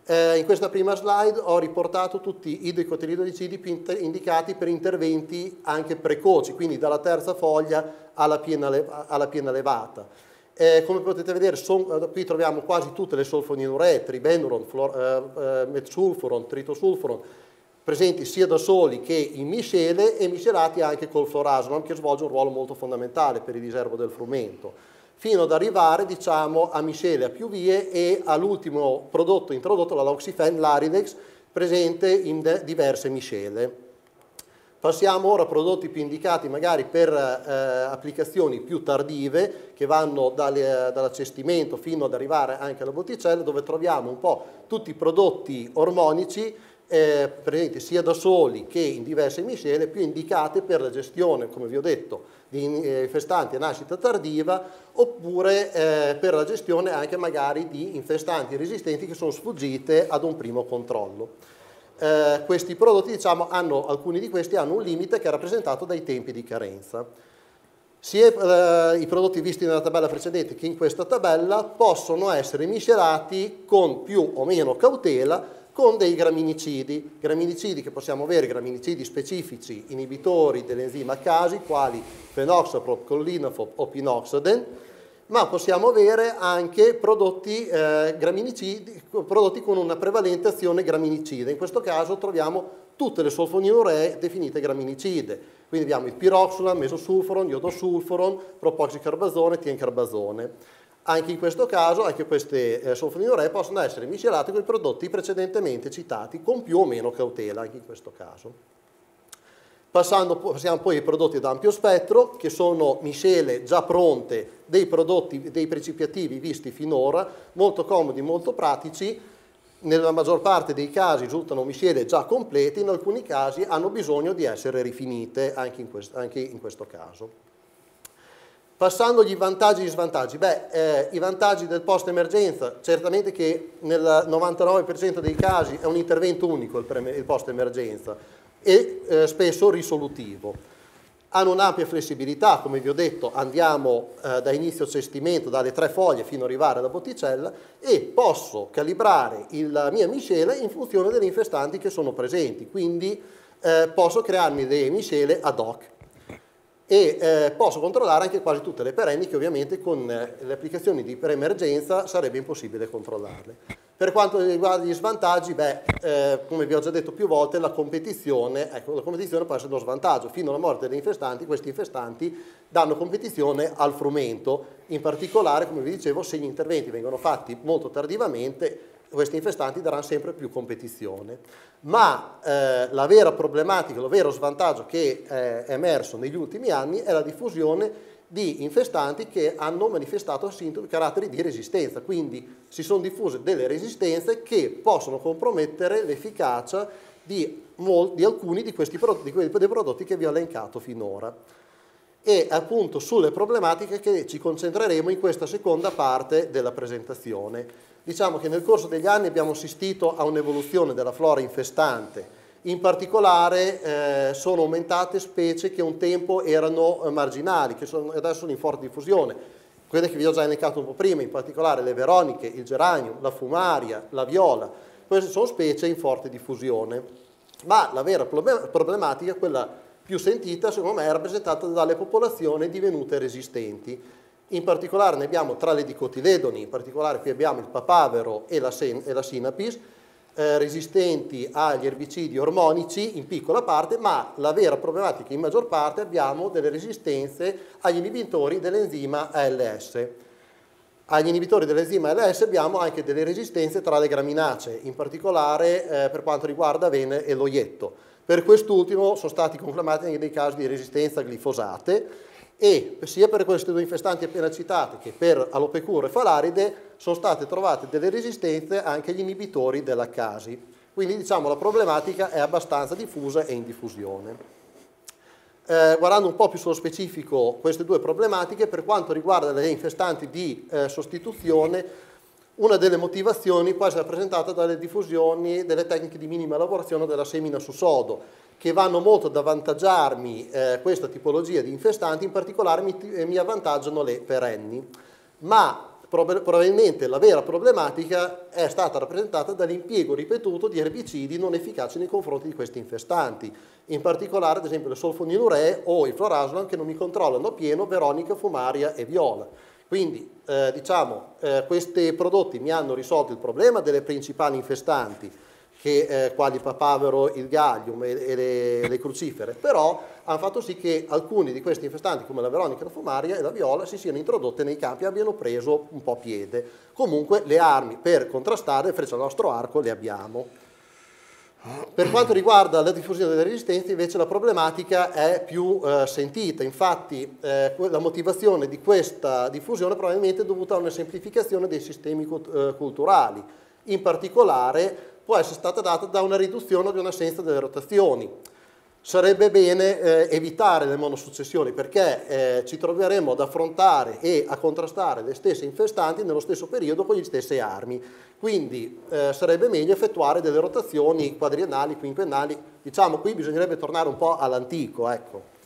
Eh, in questa prima slide ho riportato tutti i dicotirodonicidi indicati per interventi anche precoci, quindi dalla terza foglia alla piena, alla piena levata. Eh, come potete vedere, son, eh, qui troviamo quasi tutte le solfoninuretri, benuron, flor, eh, eh metsulfuron, tritosulfuron, presenti sia da soli che in miscele e miscelati anche col florasolum che svolge un ruolo molto fondamentale per il riservo del frumento, fino ad arrivare diciamo, a miscele a più vie e all'ultimo prodotto introdotto, la Loxifen Laridex, presente in diverse miscele. Passiamo ora a prodotti più indicati magari per eh, applicazioni più tardive che vanno dalle, dall'accestimento fino ad arrivare anche alla botticella dove troviamo un po' tutti i prodotti ormonici eh, presenti sia da soli che in diverse miscele più indicate per la gestione, come vi ho detto, di eh, infestanti a nascita tardiva oppure eh, per la gestione anche magari di infestanti resistenti che sono sfuggite ad un primo controllo. Eh, questi prodotti, diciamo, hanno, alcuni di questi hanno un limite che è rappresentato dai tempi di carenza. Sia eh, i prodotti visti nella tabella precedente che in questa tabella possono essere miscelati con più o meno cautela con dei graminicidi, graminicidi che possiamo avere, graminicidi specifici inibitori dell'enzima casi, quali phenoxaprop, collinafop o pinoxaden, ma possiamo avere anche prodotti, eh, prodotti con una prevalente azione graminicida. In questo caso troviamo tutte le solfoninuree definite graminicide. Quindi abbiamo il piroxula, mesosulforon, iodosulforon, propoxicarbazone tiencarbazone. Anche in questo caso, anche queste eh, solfoniore possono essere miscelate con i prodotti precedentemente citati con più o meno cautela, anche in questo caso. Passando, passiamo poi ai prodotti ad ampio spettro, che sono miscele già pronte dei prodotti, dei precipitativi visti finora, molto comodi, molto pratici, nella maggior parte dei casi risultano miscele già complete, in alcuni casi hanno bisogno di essere rifinite, anche in questo, anche in questo caso. Passando i vantaggi e gli svantaggi, beh, eh, i vantaggi del post-emergenza, certamente che nel 99% dei casi è un intervento unico il, il post-emergenza e eh, spesso risolutivo. Hanno un'ampia flessibilità, come vi ho detto, andiamo eh, da inizio cestimento, dalle tre foglie fino ad arrivare alla botticella e posso calibrare il, la mia miscela in funzione delle infestanti che sono presenti, quindi eh, posso crearmi delle miscele ad hoc e eh, posso controllare anche quasi tutte le perenni che ovviamente con eh, le applicazioni di preemergenza sarebbe impossibile controllarle. Per quanto riguarda gli svantaggi, beh, eh, come vi ho già detto più volte, la competizione, ecco, la competizione può essere uno svantaggio. Fino alla morte degli infestanti, questi infestanti danno competizione al frumento. In particolare, come vi dicevo, se gli interventi vengono fatti molto tardivamente, questi infestanti daranno sempre più competizione. Ma eh, la vera problematica, lo vero svantaggio che eh, è emerso negli ultimi anni è la diffusione di infestanti che hanno manifestato sintomi, caratteri di resistenza, quindi si sono diffuse delle resistenze che possono compromettere l'efficacia di, di, alcuni di questi prodotti, di dei prodotti che vi ho elencato finora. E appunto sulle problematiche che ci concentreremo in questa seconda parte della presentazione. Diciamo che nel corso degli anni abbiamo assistito a un'evoluzione della flora infestante, in particolare eh, sono aumentate specie che un tempo erano eh, marginali, che sono, adesso sono in forte diffusione, quelle che vi ho già elencato un po' prima, in particolare le veroniche, il geranio, la fumaria, la viola, queste sono specie in forte diffusione. Ma la vera problematica, quella più sentita, secondo me, è rappresentata dalle popolazioni divenute resistenti. In particolare ne abbiamo tra le dicotiledoni, in particolare qui abbiamo il papavero e la, sen, e la sinapis, eh, resistenti agli erbicidi ormonici in piccola parte, ma la vera problematica in maggior parte abbiamo delle resistenze agli inibitori dell'enzima ALS. Agli inibitori dell'enzima ALS abbiamo anche delle resistenze tra le graminacee, in particolare eh, per quanto riguarda Vene e l'oietto. Per quest'ultimo sono stati conclamati anche dei casi di resistenza a glifosate, e sia per queste due infestanti appena citate che per alopecuro e falaride sono state trovate delle resistenze anche agli inibitori della casi. Quindi diciamo la problematica è abbastanza diffusa e in diffusione. Eh, guardando un po' più sullo specifico queste due problematiche, per quanto riguarda le infestanti di eh, sostituzione, una delle motivazioni può essere rappresentata dalle diffusioni delle tecniche di minima lavorazione della semina su sodo, che vanno molto ad avvantaggiarmi eh, questa tipologia di infestanti, in particolare mi, eh, mi avvantaggiano le perenni. Ma prob probabilmente la vera problematica è stata rappresentata dall'impiego ripetuto di erbicidi non efficaci nei confronti di questi infestanti, in particolare ad esempio le solfoninuree o il florasolan che non mi controllano pieno veronica, fumaria e viola. Quindi eh, diciamo eh, questi prodotti mi hanno risolto il problema delle principali infestanti, che, eh, quali papavero il gallium e, e le, le, crucifere, però hanno fatto sì che alcuni di questi infestanti, come la veronica, la fumaria e la viola, si siano introdotte nei campi e abbiano preso un po' piede. Comunque le armi per contrastare, freccia il nostro arco, le abbiamo. Per quanto riguarda la diffusione delle resistenze invece la problematica è più eh, sentita, infatti eh, la motivazione di questa diffusione è probabilmente è dovuta a una semplificazione dei sistemi eh, culturali, in particolare può essere stata data da una riduzione o da un'assenza delle rotazioni. Sarebbe bene eh, evitare le monosuccessioni perché eh, ci troveremo ad affrontare e a contrastare le stesse infestanti nello stesso periodo con le stesse armi. Quindi eh, sarebbe meglio effettuare delle rotazioni quadriennali, quinquennali. Diciamo qui bisognerebbe tornare un po' all'antico. Ecco.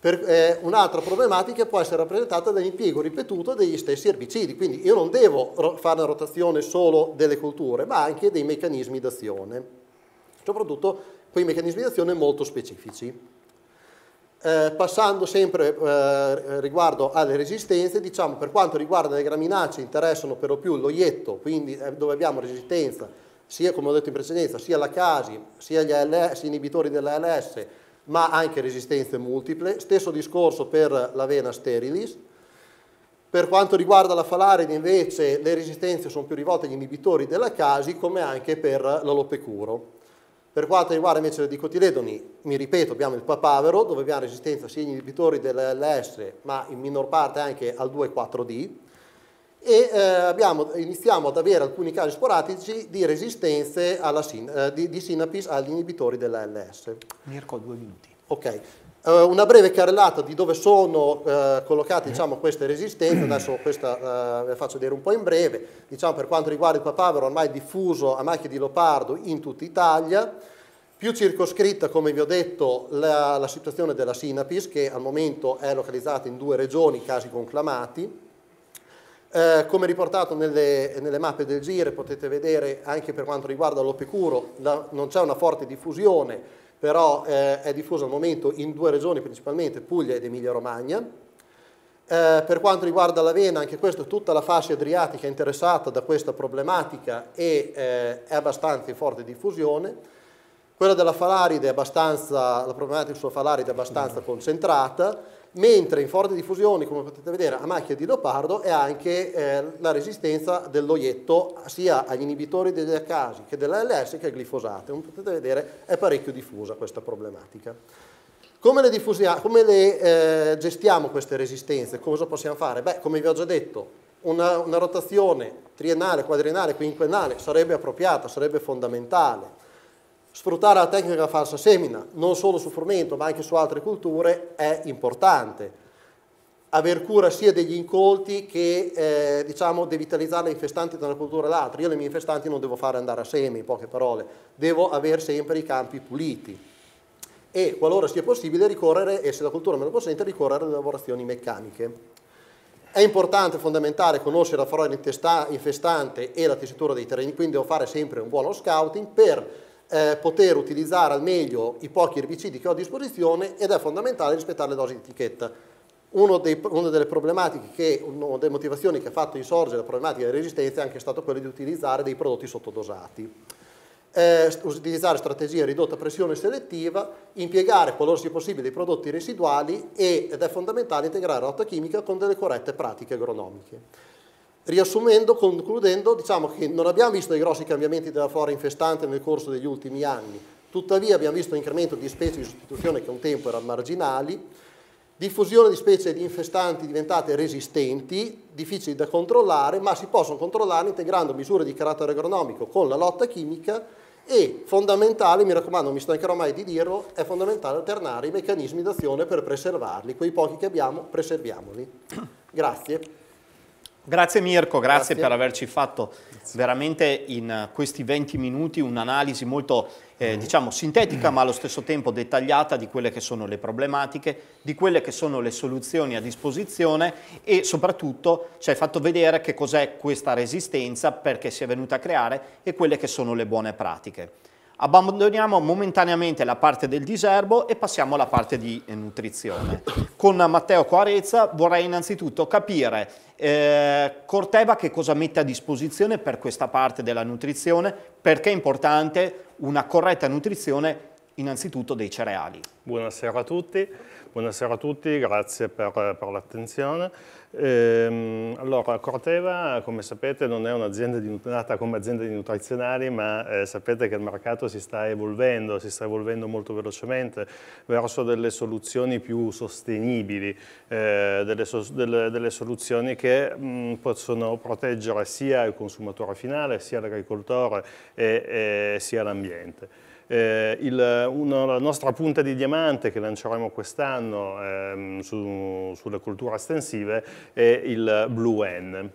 Per, eh, un'altra problematica può essere rappresentata dall'impiego ripetuto degli stessi erbicidi, quindi io non devo ro- fare una rotazione solo delle colture, ma anche dei meccanismi d'azione, soprattutto quei meccanismi d'azione molto specifici. Eh, passando sempre eh, riguardo alle resistenze, diciamo per quanto riguarda le graminacee interessano per lo più l'oietto, quindi eh, dove abbiamo resistenza sia come ho detto in precedenza, sia la casi, sia gli ALS, inibitori dell'ALS, ma anche resistenze multiple. Stesso discorso per la vena sterilis. Per quanto riguarda la falaride invece le resistenze sono più rivolte agli inibitori della casi come anche per l'alopecuro. Per quanto riguarda invece le dicotiledoni, mi ripeto, abbiamo il papavero dove abbiamo resistenza sia agli inibitori dell'LS ma in minor parte anche al 2,4-D e eh, abbiamo, iniziamo ad avere alcuni casi sporatici di resistenze sin eh, di, di sinapis agli inibitori della LS. Mirko, due minuti. Ok, eh, una breve carrellata di dove sono uh, collocate diciamo, queste resistenze, adesso questa uh, ve la faccio vedere un po' in breve, diciamo, per quanto riguarda il papavero ormai diffuso a macchie di leopardo in tutta Italia, più circoscritta, come vi ho detto, la, la situazione della sinapis, che al momento è localizzata in due regioni, casi conclamati, eh, come riportato nelle, nelle, mappe del GIRE potete vedere anche per quanto riguarda l'Opecuro, non c'è una forte diffusione, però eh, è diffusa al momento in due regioni principalmente, Puglia ed Emilia-Romagna. Eh, per quanto riguarda l'avena, anche questo, tutta la fascia adriatica è interessata da questa problematica e eh, è abbastanza in forte diffusione. Quella della falaride è abbastanza, la problematica sulla falaride è abbastanza concentrata, mentre in forte diffusione, come potete vedere, a macchia di leopardo è anche eh, la resistenza dell'oietto sia agli inibitori degli acasi che dell'ALS che al glifosato. Come potete vedere è parecchio diffusa questa problematica. Come le, come le eh, gestiamo queste resistenze? Cosa possiamo fare? Beh, come vi ho già detto, una, una rotazione triennale, quadriennale, quinquennale sarebbe appropriata, sarebbe fondamentale Sfruttare la tecnica della falsa semina, non solo su frumento ma anche su altre culture, è importante. Aver cura sia degli incolti che eh, diciamo, devitalizzare le infestanti da una cultura all'altra. Io le mie infestanti non devo fare andare a seme, in poche parole, devo avere sempre i campi puliti e qualora sia possibile ricorrere, e se la cultura me lo consente, ricorrere alle lavorazioni meccaniche. È importante, fondamentale, conoscere la flora infestante e la tessitura dei terreni, quindi devo fare sempre un buono scouting per eh, poter utilizzare al meglio i pochi erbicidi che ho a disposizione ed è fondamentale rispettare le dosi di etichetta. Dei, una delle problematiche, che, una delle motivazioni che ha fatto insorgere la problematica delle resistenze è anche stato quella di utilizzare dei prodotti sottodosati. Eh, utilizzare strategie a ridotta pressione selettiva, impiegare qualora sia possibile i prodotti residuali e, ed è fondamentale integrare la lotta chimica con delle corrette pratiche agronomiche. Riassumendo, concludendo, diciamo che non abbiamo visto dei grossi cambiamenti della flora infestante nel corso degli ultimi anni, tuttavia abbiamo visto un incremento di specie di sostituzione che un tempo erano marginali, diffusione di specie di infestanti diventate resistenti, difficili da controllare, ma si possono controllare integrando misure di carattere agronomico con la lotta chimica e fondamentale, mi raccomando, non mi stancherò mai di dirlo, è fondamentale alternare i meccanismi d'azione per preservarli, quei pochi che abbiamo preserviamoli. Grazie. Grazie Mirko, grazie, grazie, per averci fatto grazie. veramente in questi 20 minuti un'analisi molto eh, diciamo, sintetica ma allo stesso tempo dettagliata di quelle che sono le problematiche, di quelle che sono le soluzioni a disposizione e soprattutto ci hai fatto vedere che cos'è questa resistenza, perché si è venuta a creare e quelle che sono le buone pratiche. Abbandoniamo momentaneamente la parte del diserbo e passiamo alla parte di nutrizione. Con Matteo Coarezza vorrei innanzitutto capire eh, Corteva che cosa mette a disposizione per questa parte della nutrizione? Perché è importante una corretta nutrizione innanzitutto dei cereali. Buonasera a tutti, Buonasera a tutti grazie per, eh, per l'attenzione. Ehm, allora, Corteva, come sapete, non è un'azienda nata come azienda di nutrizionali, ma eh, sapete che il mercato si sta evolvendo, si sta evolvendo molto velocemente verso delle soluzioni più sostenibili, eh, delle, so, delle, delle, soluzioni che mh, mm, possono proteggere sia il consumatore finale, sia l'agricoltore e, e sia l'ambiente. Eh, il, una, la nostra punta di diamante che lanceremo quest'anno ehm, su, sulle culture estensive è il Blue N.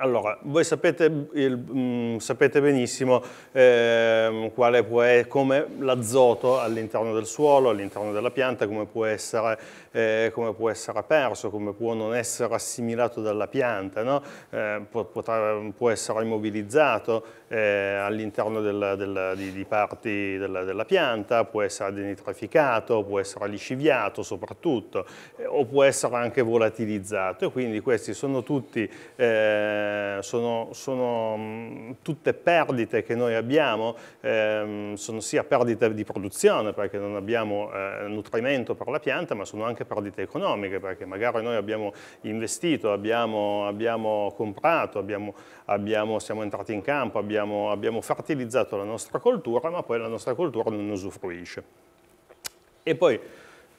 Allora, voi sapete, il, mh, mm, sapete benissimo eh, quale può come l'azoto all'interno del suolo, all'interno della pianta, come può essere eh, come può essere perso, come può non essere assimilato dalla pianta, no? eh, può, potrà, può, essere immobilizzato eh, all'interno di, di, parti della, della, pianta, può essere denitrificato, può essere lisciviato soprattutto, eh, o può essere anche volatilizzato e quindi questi sono tutti, eh, sono, sono tutte perdite che noi abbiamo, ehm, sono sia perdite di produzione perché non abbiamo nutrimento per la pianta, ma sono anche anche perdite economiche, perché magari noi abbiamo investito, abbiamo, abbiamo comprato, abbiamo, abbiamo, siamo entrati in campo, abbiamo, abbiamo fertilizzato la nostra cultura, ma poi la nostra cultura non usufruisce. E poi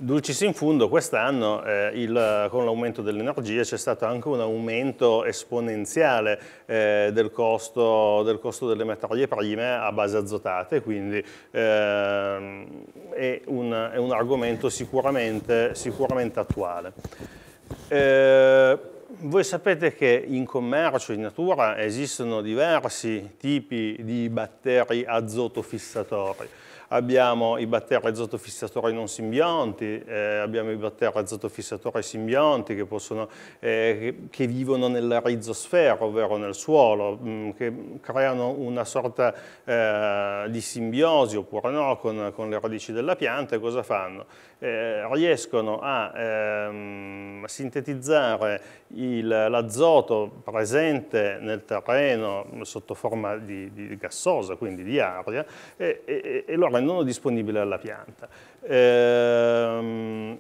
Dulcis in fundo, quest'anno eh, con l'aumento dell'energia c'è stato anche un aumento esponenziale eh, del, costo, del, costo, delle materie prime a base azotate, quindi eh, è, un, è, un, argomento sicuramente, sicuramente attuale. Eh, voi sapete che in commercio, in natura, esistono diversi tipi di batteri azotofissatori abbiamo i batteri azotofissatori non simbionti, eh, abbiamo i batteri azotofissatori simbionti che, possono, eh, che, vivono nella rizosfera, ovvero nel suolo, mh, mm, che creano una sorta eh, di simbiosi oppure no con, con, le radici della pianta e cosa fanno? Eh, riescono a ehm, sintetizzare l'azoto presente nel terreno sotto forma di, di gassosa, quindi di aria, e, e, e, lo rendono disponibile alla pianta. Ehm,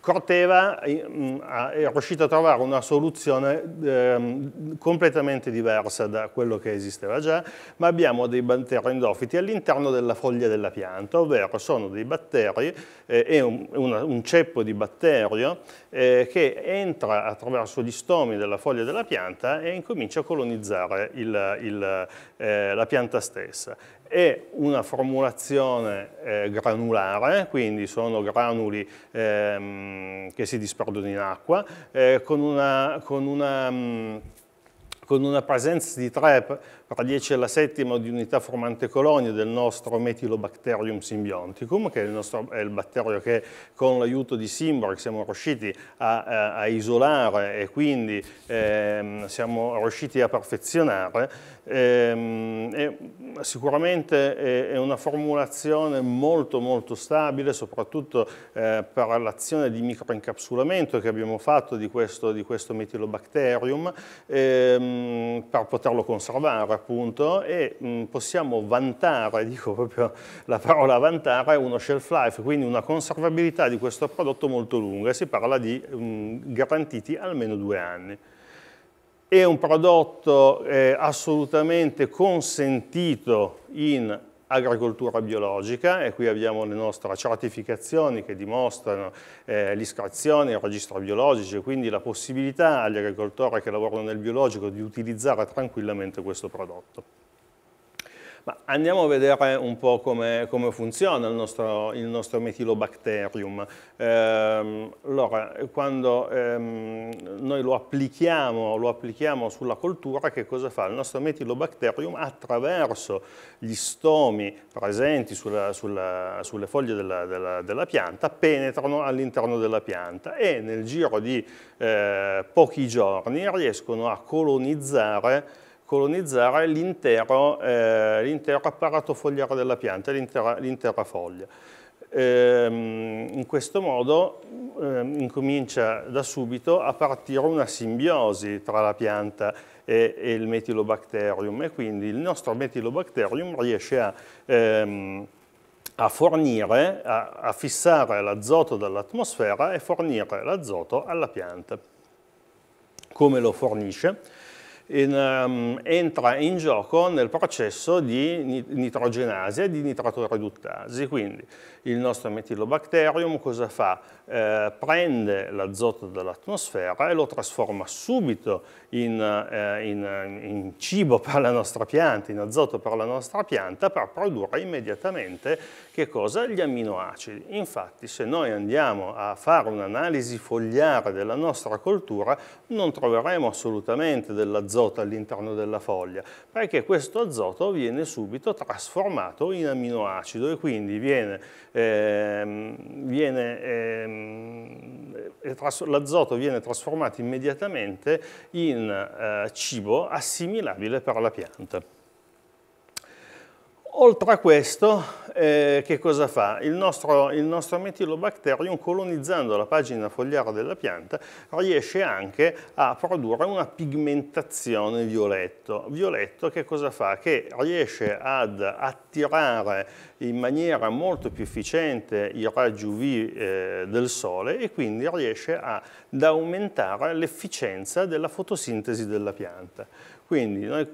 Corteva mm, è riuscito a trovare una soluzione ehm, completamente diversa da quello che esisteva già, ma abbiamo dei batteri endofiti all'interno della foglia della pianta, ovvero sono dei batteri eh, è un, ceppo di batterio eh, che entra attraverso gli stomi della foglia della pianta e incomincia a colonizzare il, il, eh, la pianta stessa è una formulazione eh, granulare, quindi sono granuli ehm, che si disperdono in acqua, eh, con una, con una mh, mm, con una presenza di tre tra 10 alla settima di unità formante colonia del nostro Metilobacterium symbionticum, che è il, nostro, è il batterio che con l'aiuto di Simborg siamo riusciti a, a, eh, a isolare e quindi ehm, siamo riusciti a perfezionare. Ehm, è, sicuramente è, è, una formulazione molto molto stabile, soprattutto eh, per l'azione di microincapsulamento che abbiamo fatto di questo, di questo Metilobacterium, ehm, per poterlo conservare appunto e mh, possiamo vantare, dico proprio la parola vantare, uno shelf life, quindi una conservabilità di questo prodotto molto lunga, si parla di mh, garantiti almeno due anni. È un prodotto eh, assolutamente consentito in agricoltura biologica e qui abbiamo le nostre certificazioni che dimostrano eh, l'iscrizione al registro biologico, e quindi la possibilità agli agricoltori che lavorano nel biologico di utilizzare tranquillamente questo prodotto. Ma andiamo a vedere un po' come, come funziona il nostro, il nostro metilobacterium. Ehm, allora, quando ehm, noi lo applichiamo, lo applichiamo, sulla coltura, che cosa fa? Il nostro metilobacterium attraverso gli stomi presenti sulla, sulla, sulle foglie della, della, della, pianta penetrano all'interno della pianta e nel giro di eh, pochi giorni riescono a colonizzare colonizzare l'intero eh, apparato fogliare della pianta, l'intera foglia. Ehm, in questo modo eh, incomincia da subito a partire una simbiosi tra la pianta e, e il metilobacterium e quindi il nostro metilobacterium riesce a... Ehm, a fornire, a, a fissare l'azoto dall'atmosfera e fornire l'azoto alla pianta. Come lo fornisce? in, um, entra in gioco nel processo di nitrogenasi e di nitratoreduttasi. Quindi il nostro metilobacterium cosa fa? Eh, prende l'azoto dall'atmosfera e lo trasforma subito in, eh, in, in, cibo per la nostra pianta, in azoto per la nostra pianta, per produrre immediatamente che cosa? Gli amminoacidi. Infatti se noi andiamo a fare un'analisi fogliare della nostra coltura non troveremo assolutamente dell'azoto azoto all'interno della foglia, perché questo azoto viene subito trasformato in amminoacido e quindi viene, ehm, viene, ehm, l'azoto viene trasformato immediatamente in eh, cibo assimilabile per la pianta. Oltre a questo eh, che cosa fa? Il nostro, il nostro metilobacterium colonizzando la pagina fogliare della pianta riesce anche a produrre una pigmentazione violetto. Violetto che cosa fa? Che riesce ad attirare in maniera molto più efficiente i raggi UV eh, del sole e quindi riesce ad aumentare l'efficienza della fotosintesi della pianta. Quindi noi,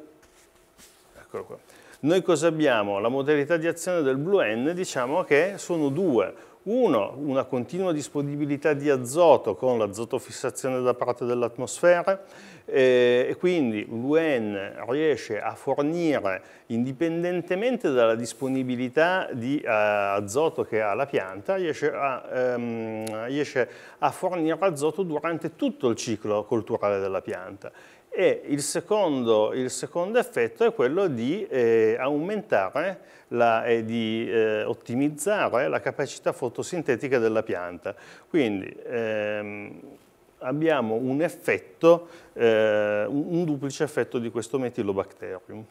eccolo qua, noi cosa abbiamo? La modalità di azione del Blue N diciamo che sono due. Uno, una continua disponibilità di azoto con l'azotofissazione da parte dell'atmosfera eh, e quindi l'UN riesce a fornire, indipendentemente dalla disponibilità di eh, azoto che ha la pianta, riesce a, ehm, riesce a fornire azoto durante tutto il ciclo colturale della pianta e il secondo, il secondo effetto è quello di eh, aumentare la, e di eh, ottimizzare la capacità fotosintetica della pianta. Quindi ehm, abbiamo un effetto, eh, un, un duplice effetto di questo metilobacterium.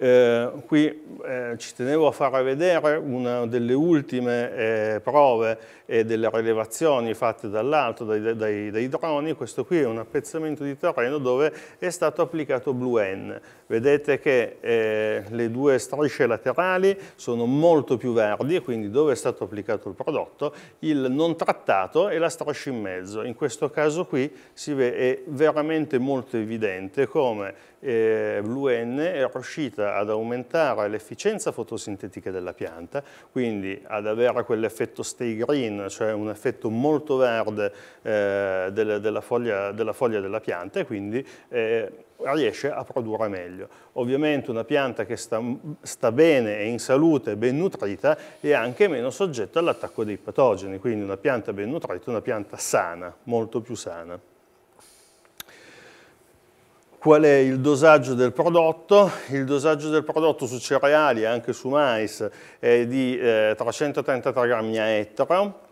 Eh, qui eh, ci tenevo a far vedere una delle ultime eh, prove e eh, delle rilevazioni fatte dall'alto dai, dai, dai, droni. Questo qui è un appezzamento di terreno dove è stato applicato Blue N. Vedete che eh, le due strisce laterali sono molto più verdi, quindi dove è stato applicato il prodotto, il non trattato e la striscia in mezzo. In questo caso qui si è veramente molto evidente come eh, l'UN è riuscita ad aumentare l'efficienza fotosintetica della pianta, quindi ad avere quell'effetto stay green, cioè un effetto molto verde eh, della, della, foglia, della, foglia, della pianta e quindi eh, riesce a produrre meglio. Ovviamente una pianta che sta, sta bene, è in salute, ben nutrita, è anche meno soggetta all'attacco dei patogeni, quindi una pianta ben nutrita è una pianta sana, molto più sana qual è il dosaggio del prodotto. Il dosaggio del prodotto su cereali e anche su mais è di eh, 333 grammi a ettaro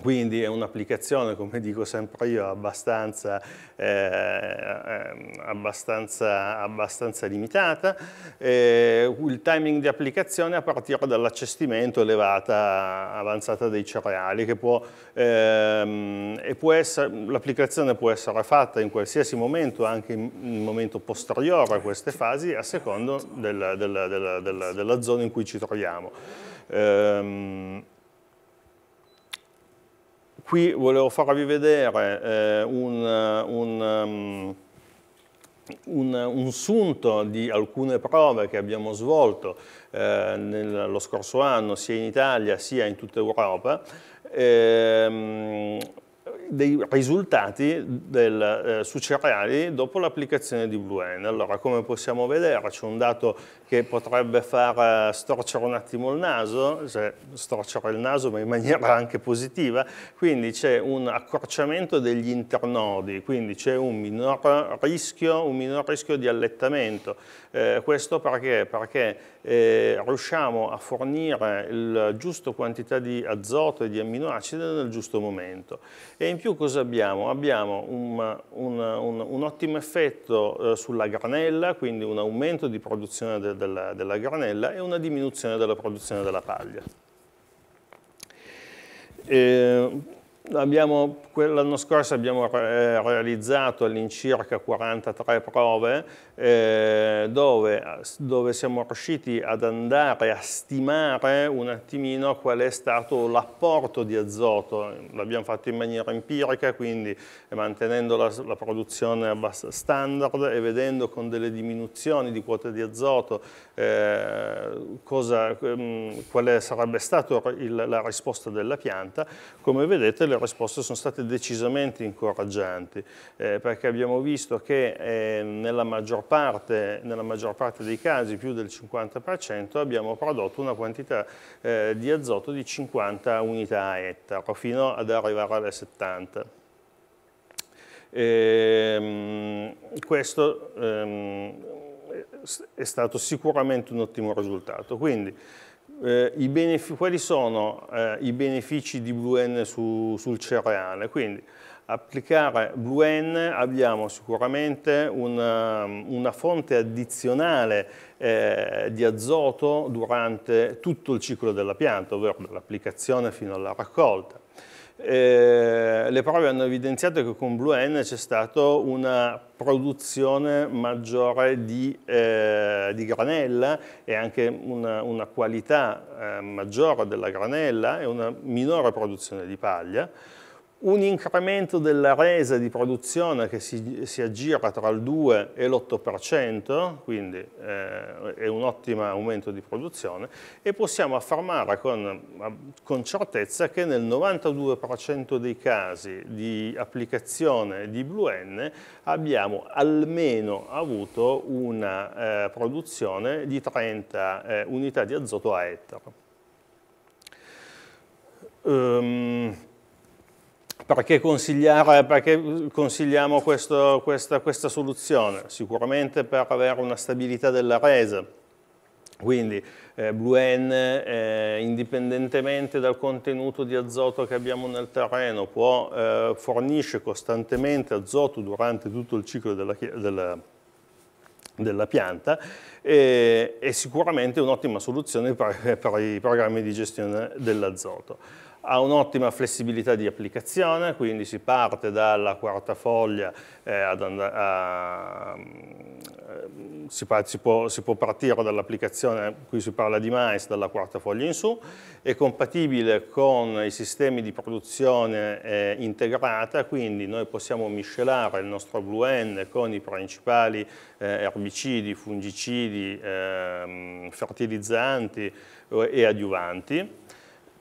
quindi è un'applicazione, come dico sempre io, abbastanza, eh, ehm, abbastanza, abbastanza limitata. Eh, il timing di applicazione a partire dall'accestimento elevata avanzata dei cereali, che può, ehm, l'applicazione può essere fatta in qualsiasi momento, anche in un momento posteriore a queste fasi, a secondo della, della, della, della zona in cui ci troviamo. Eh, Qui volevo farvi vedere eh, un, eh, un, ehm, un, eh, un, sunto di alcune prove che abbiamo svolto eh, nel, scorso anno sia in Italia sia in tutta Europa. Eh, dei risultati del, eh, su cereali dopo l'applicazione di Blue BlueN. Allora, come possiamo vedere, c'è un dato che potrebbe far eh, storcere un attimo il naso, cioè storcere il naso ma in maniera anche positiva, quindi c'è un accorciamento degli internodi, quindi c'è un minor rischio, un minor rischio di allettamento. Eh, questo perché? Perché eh, riusciamo a fornire la giusta quantità di azoto e di amminoacidi nel giusto momento. E in più cosa abbiamo? Abbiamo un, un, un, un ottimo effetto eh, sulla granella, quindi un aumento di produzione de, della, della granella e una diminuzione della produzione della paglia. Eh, Abbiamo, l'anno scorso abbiamo re eh, realizzato all'incirca 43 prove eh, dove, dove, siamo riusciti ad andare a stimare un attimino qual è stato l'apporto di azoto. L'abbiamo fatto in maniera empirica, quindi mantenendo la, la produzione standard e vedendo con delle diminuzioni di quote di azoto eh, cosa, ehm, quale sarebbe stata la risposta della pianta. Come vedete le le risposte sono state decisamente incoraggianti, eh, perché abbiamo visto che eh, nella, maggior parte, nella, maggior parte, dei casi, più del 50%, abbiamo prodotto una quantità eh, di azoto di 50 unità a ettaro, fino ad arrivare alle 70. E, ehm, questo ehm, è stato sicuramente un ottimo risultato. Quindi, eh, quali sono eh, i benefici di BlueN su, sul cereale. Quindi applicare BlueN abbiamo sicuramente una, um, una fonte addizionale eh, di azoto durante tutto il ciclo della pianta, ovvero dall'applicazione fino alla raccolta. Eh, le prove hanno evidenziato che con Blue N c'è stata una produzione maggiore di, eh, di granella e anche una, una qualità eh, maggiore della granella e una minore produzione di paglia un incremento della resa di produzione che si, si aggira tra il 2 e l'8%, quindi eh, è un ottimo aumento di produzione, e possiamo affermare con, con certezza che nel 92% dei casi di applicazione di Blue N abbiamo almeno avuto una eh, produzione di 30 eh, unità di azoto a ettaro. Um, perché, perché consigliamo questo, questa, questa, soluzione? Sicuramente per avere una stabilità della resa, quindi eh, N, eh, indipendentemente dal contenuto di azoto che abbiamo nel terreno può, eh, fornisce costantemente azoto durante tutto il ciclo della, della, della pianta e, è sicuramente un'ottima soluzione per, per i programmi di gestione dell'azoto ha un'ottima flessibilità di applicazione, quindi si parte dalla quarta foglia, eh, a, a, mm, si, si, può, si, può, partire dall'applicazione, qui si parla di mais, dalla quarta foglia in su, è compatibile con i sistemi di produzione eh, integrata, quindi noi possiamo miscelare il nostro WN con i principali eh, erbicidi, fungicidi, ehm, fertilizzanti eh, e adiuvanti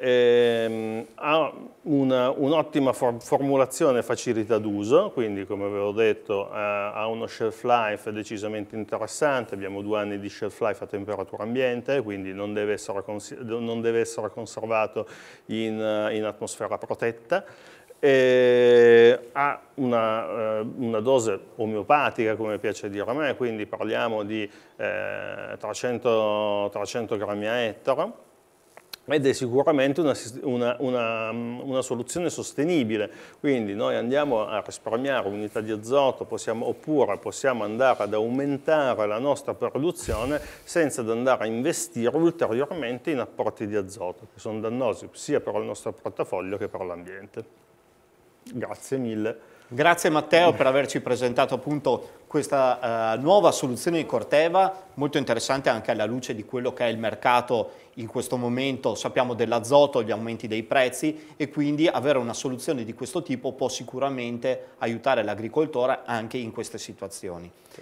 ehm, ha un'ottima un for formulazione e facilità d'uso, quindi come avevo detto ha, eh, ha uno shelf life decisamente interessante, abbiamo due anni di shelf life a temperatura ambiente, quindi non deve essere, cons non deve essere conservato in, in atmosfera protetta. Eh, ha una, eh, una, dose omeopatica, come piace dire a me, quindi parliamo di eh, 300, 300 grammi a ettaro, ed è sicuramente una, una, una, mm, una, soluzione sostenibile, quindi noi andiamo a risparmiare unità di azoto possiamo, oppure possiamo andare ad aumentare la nostra produzione senza andare a investire ulteriormente in apporti di azoto che sono dannosi sia per il nostro portafoglio che per l'ambiente. Grazie mille. Grazie Matteo per averci presentato appunto questa uh, nuova soluzione di Corteva, molto interessante anche alla luce di quello che è il mercato in questo momento, sappiamo dell'azoto, gli aumenti dei prezzi e quindi avere una soluzione di questo tipo può sicuramente aiutare l'agricoltore anche in queste situazioni. Sì.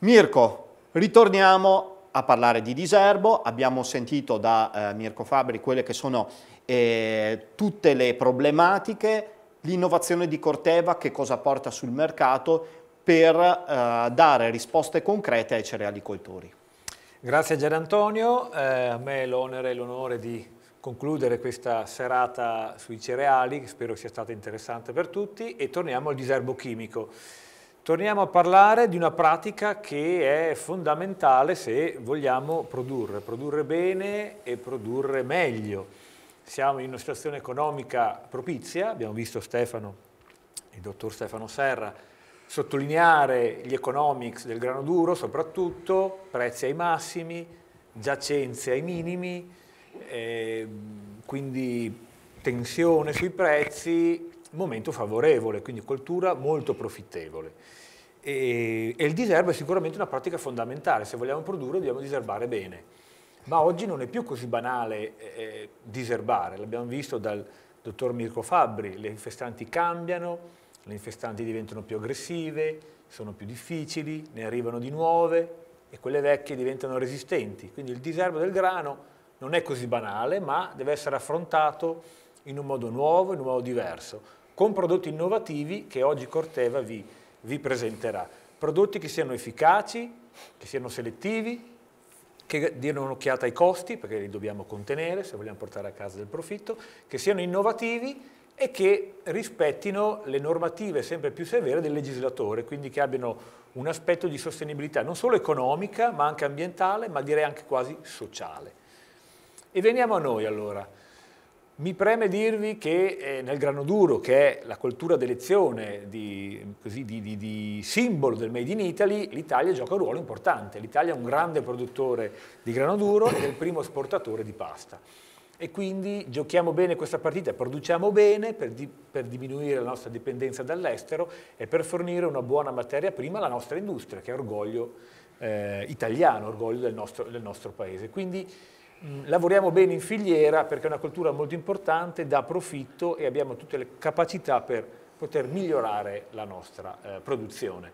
Mirko, ritorniamo a parlare di diserbo, abbiamo sentito da uh, Mirko Fabri quelle che sono eh, tutte le problematiche, l'innovazione di Corteva, che cosa porta sul mercato per eh, dare risposte concrete ai cerealicoltori. Grazie Gianantonio, eh, a me l'onere e l'onore di concludere questa serata sui cereali, che spero sia stata interessante per tutti, e torniamo al diserbo chimico. Torniamo a parlare di una pratica che è fondamentale se vogliamo produrre, produrre bene e produrre meglio. Siamo in una situazione economica propizia, abbiamo visto Stefano, il dottor Stefano Serra, sottolineare gli economics del grano duro soprattutto, prezzi ai massimi, giacenze ai minimi, eh, quindi tensione sui prezzi, momento favorevole, quindi coltura molto profittevole. E, e il diserbo è sicuramente una pratica fondamentale, se vogliamo produrre dobbiamo diserbare bene. Ma oggi non è più così banale eh, eh diserbare, l'abbiamo visto dal dottor Mirko Fabbri, le infestanti cambiano, le infestanti diventano più aggressive, sono più difficili, ne arrivano di nuove e quelle vecchie diventano resistenti. Quindi il diserbo del grano non è così banale, ma deve essere affrontato in un modo nuovo, in un modo diverso, con prodotti innovativi che oggi Corteva vi, vi presenterà. Prodotti che siano efficaci, che siano selettivi, che diano un'occhiata ai costi, perché li dobbiamo contenere se vogliamo portare a casa del profitto, che siano innovativi e che rispettino le normative sempre più severe del legislatore, quindi che abbiano un aspetto di sostenibilità non solo economica ma anche ambientale, ma direi anche quasi sociale. E veniamo a noi allora. Mi preme dirvi che eh, nel grano duro, che è la coltura d'elezione, di, di, di, di, simbolo del Made in Italy, l'Italia gioca un ruolo importante. L'Italia è un grande produttore di grano duro ed è il primo esportatore di pasta e quindi giochiamo bene questa partita, produciamo bene per, di, per diminuire la nostra dipendenza dall'estero e per fornire una buona materia prima alla nostra industria, che è orgoglio eh, italiano, orgoglio del nostro, del nostro paese. Quindi mh, mm, lavoriamo bene in filiera perché è una cultura molto importante, dà profitto e abbiamo tutte le capacità per poter migliorare la nostra eh, produzione.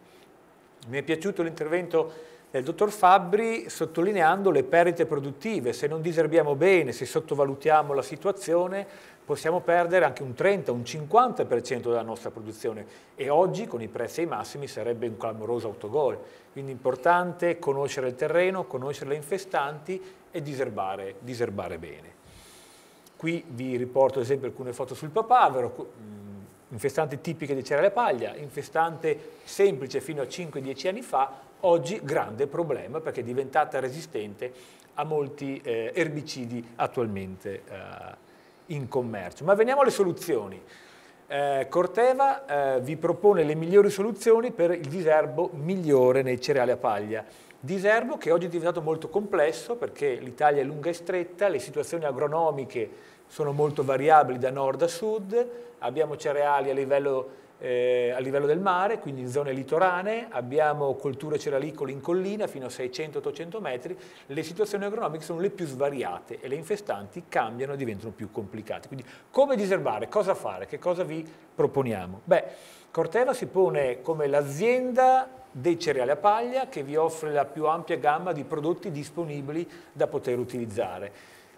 Mi è piaciuto l'intervento del dottor Fabbri sottolineando le perdite produttive. Se non diserbiamo bene, se sottovalutiamo la situazione, possiamo perdere anche un 30, un 50% della nostra produzione e oggi con i prezzi ai massimi sarebbe un clamoroso autogol. Quindi è importante conoscere il terreno, conoscere le infestanti e diserbare, diserbare bene. Qui vi riporto ad esempio alcune foto sul papavero, mm, infestante tipiche di cereale paglia, infestante semplice fino a 5-10 anni fa, Oggi grande problema perché è diventata resistente a molti eh, erbicidi attualmente eh, in commercio. Ma veniamo alle soluzioni. Eh, Corteva eh, vi propone le migliori soluzioni per il diserbo migliore nei cereali a paglia. Diserbo che oggi è diventato molto complesso perché l'Italia è lunga e stretta, le situazioni agronomiche sono molto variabili da nord a sud, abbiamo cereali a livello eh, a livello del mare, quindi in zone litorane, abbiamo colture ceralicole in collina fino a 600-800 metri, le situazioni agronomiche sono le più svariate e le infestanti cambiano e diventano più complicate. Quindi come diserbare, cosa fare, che cosa vi proponiamo? Beh, Corteva si pone come l'azienda dei cereali a paglia che vi offre la più ampia gamma di prodotti disponibili da poter utilizzare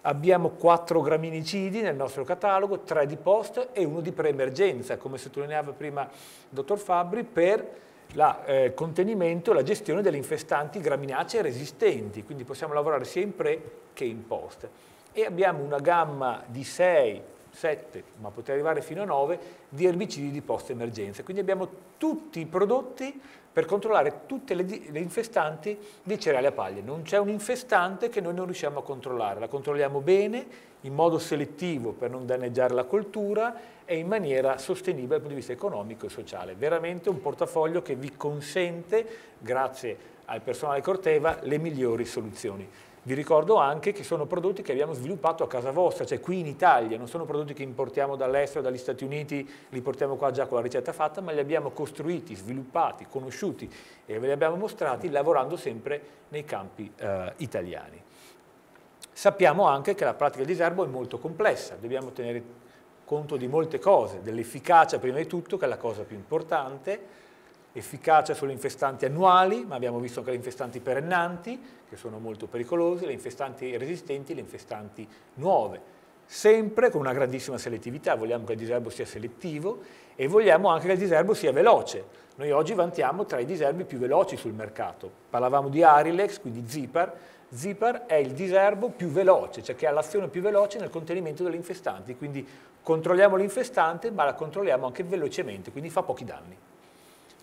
Abbiamo quattro graminicidi nel nostro catalogo, tre di post e uno di preemergenza, come sottolineava prima il dottor Fabbri, per il eh, contenimento e la gestione delle infestanti graminacee resistenti, quindi possiamo lavorare sia in pre che in post. E abbiamo una gamma di 6, 7, ma potrei arrivare fino a 9, di erbicidi di post-emergenza. Quindi abbiamo tutti i prodotti per controllare tutte le, le infestanti di cereali a paglia. Non c'è un infestante che noi non riusciamo a controllare, la controlliamo bene, in modo selettivo per non danneggiare la coltura e in maniera sostenibile dal punto di vista economico e sociale. Veramente un portafoglio che vi consente, grazie al personale Corteva, le migliori soluzioni. Vi ricordo anche che sono prodotti che abbiamo sviluppato a casa vostra, cioè qui in Italia, non sono prodotti che importiamo dall'estero, dagli Stati Uniti, li portiamo qua già con la ricetta fatta, ma li abbiamo costruiti, sviluppati, conosciuti e ve li abbiamo mostrati lavorando sempre nei campi eh, italiani. Sappiamo anche che la pratica di disarmo è molto complessa, dobbiamo tenere conto di molte cose, dell'efficacia prima di tutto, che è la cosa più importante, efficacia sulle infestanti annuali, ma abbiamo visto anche le infestanti perennanti, che sono molto pericolose, le infestanti resistenti le infestanti nuove. Sempre con una grandissima selettività, vogliamo che il diserbo sia selettivo e vogliamo anche che il diserbo sia veloce. Noi oggi vantiamo tra i diserbi più veloci sul mercato. Parlavamo di Arilex, quindi Zipar. Zipar è il diserbo più veloce, cioè che ha l'azione più veloce nel contenimento delle infestanti. Quindi controlliamo l'infestante, ma la controlliamo anche velocemente, quindi fa pochi danni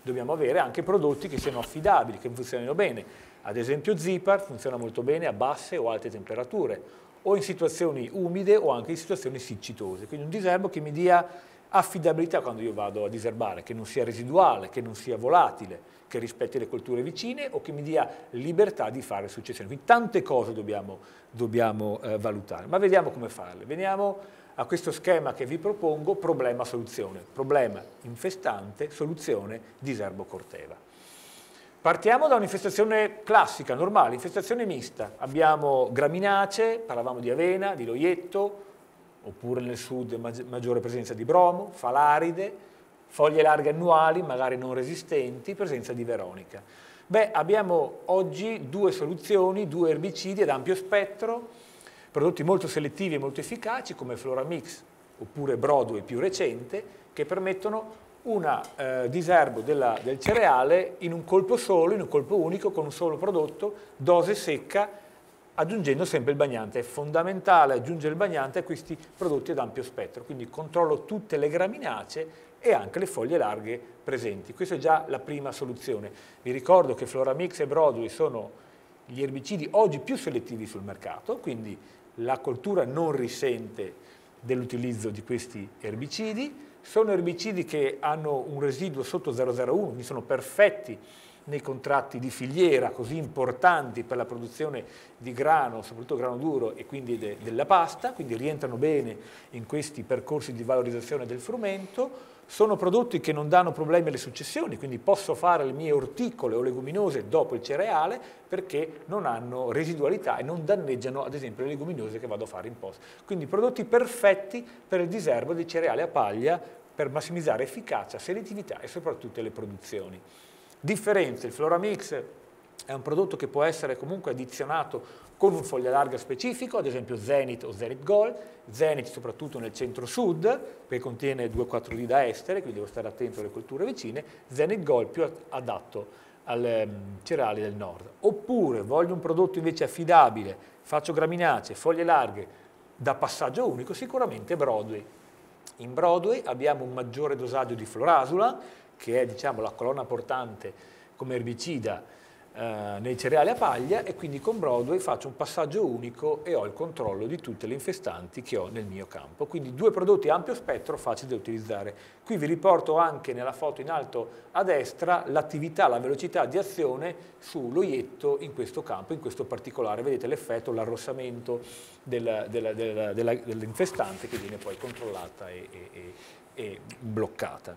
dobbiamo avere anche prodotti che siano affidabili, che funzionino bene. Ad esempio Zipar funziona molto bene a basse o alte temperature, o in situazioni umide o anche in situazioni siccitose. Quindi un diserbo che mi dia affidabilità quando io vado a diserbare, che non sia residuale, che non sia volatile, che rispetti le colture vicine o che mi dia libertà di fare successione. Quindi tante cose dobbiamo, dobbiamo eh, valutare, ma vediamo come farle. Veniamo a questo schema che vi propongo problema-soluzione, problema infestante, soluzione diserbo-corteva. Partiamo da un'infestazione classica, normale, infestazione mista. Abbiamo graminace, parlavamo di avena, di loietto, oppure nel sud maggiore presenza di bromo, falaride, foglie larghe annuali, magari non resistenti, presenza di veronica. Beh, abbiamo oggi due soluzioni, due erbicidi ad ampio spettro, prodotti molto selettivi e molto efficaci come Floramix oppure Broadway più recente che permettono un eh, diserbo della, del cereale in un colpo solo, in un colpo unico, con un solo prodotto, dose secca, aggiungendo sempre il bagnante. È fondamentale aggiungere il bagnante a questi prodotti ad ampio spettro, quindi controllo tutte le graminacee e anche le foglie larghe presenti. Questa è già la prima soluzione. Vi ricordo che Floramix e Broadway sono gli erbicidi oggi più selettivi sul mercato, quindi la coltura non risente dell'utilizzo di questi erbicidi, sono erbicidi che hanno un residuo sotto 001, quindi sono perfetti nei contratti di filiera così importanti per la produzione di grano, soprattutto grano duro e quindi de della pasta, quindi rientrano bene in questi percorsi di valorizzazione del frumento, sono prodotti che non danno problemi alle successioni, quindi posso fare le mie orticole o leguminose dopo il cereale perché non hanno residualità e non danneggiano ad esempio le leguminose che vado a fare in post. Quindi prodotti perfetti per il diserbo dei cereali a paglia per massimizzare efficacia, selettività e soprattutto le produzioni. Differenze, il Floramix è un prodotto che può essere comunque addizionato con un foglia larga specifico, ad esempio Zenit o Zenit Gold, Zenit soprattutto nel centro-sud, perché contiene 2-4 di da estere, quindi devo stare attento alle colture vicine, Zenit Gold più adatto al mm, cereali del nord. Oppure voglio un prodotto invece affidabile, faccio graminace, foglie larghe, da passaggio unico, sicuramente Broadway. In Broadway abbiamo un maggiore dosaggio di florasula, che è diciamo, la colonna portante come erbicida eh, nei cereali a paglia e quindi con Broadway faccio un passaggio unico e ho il controllo di tutte le infestanti che ho nel mio campo. Quindi due prodotti ampio spettro, facili da utilizzare. Qui vi riporto anche nella foto in alto a destra l'attività, la velocità di azione sull'oietto in questo campo, in questo particolare. Vedete l'effetto, l'arrossamento dell'infestante dell che viene poi controllata e, e, e, e bloccata.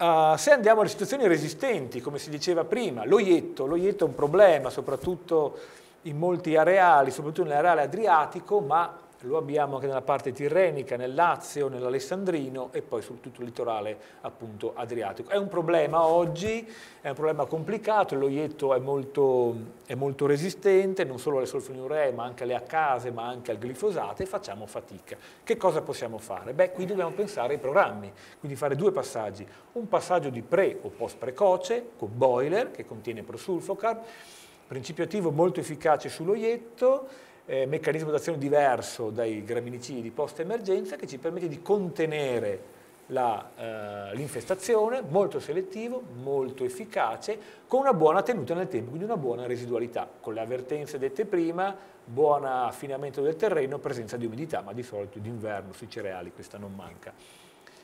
Uh, se andiamo alle situazioni resistenti, come si diceva prima, l'oietto, l'oietto è un problema soprattutto in molti areali, soprattutto nell'areale adriatico, ma lo abbiamo anche nella parte tirrenica, nel Lazio, nell'Alessandrino e poi su tutto il litorale appunto adriatico. È un problema oggi, è un problema complicato, lo ieto è molto, è molto resistente non solo alle solfoniuree ma anche alle accase, ma anche al glifosato e facciamo fatica. Che cosa possiamo fare? Beh, qui dobbiamo pensare ai programmi, quindi fare due passaggi, un passaggio di pre o post precoce con boiler che contiene prosulfocar, principio attivo molto efficace sull'oietto, eh, meccanismo d'azione diverso dai gramminicidi post-emergenza che ci permette di contenere eh, l'infestazione, eh, molto selettivo, molto efficace, con una buona tenuta nel tempo, quindi una buona residualità, con le avvertenze dette prima, buon affinamento del terreno, presenza di umidità, ma di solito d'inverno sui cereali questa non manca.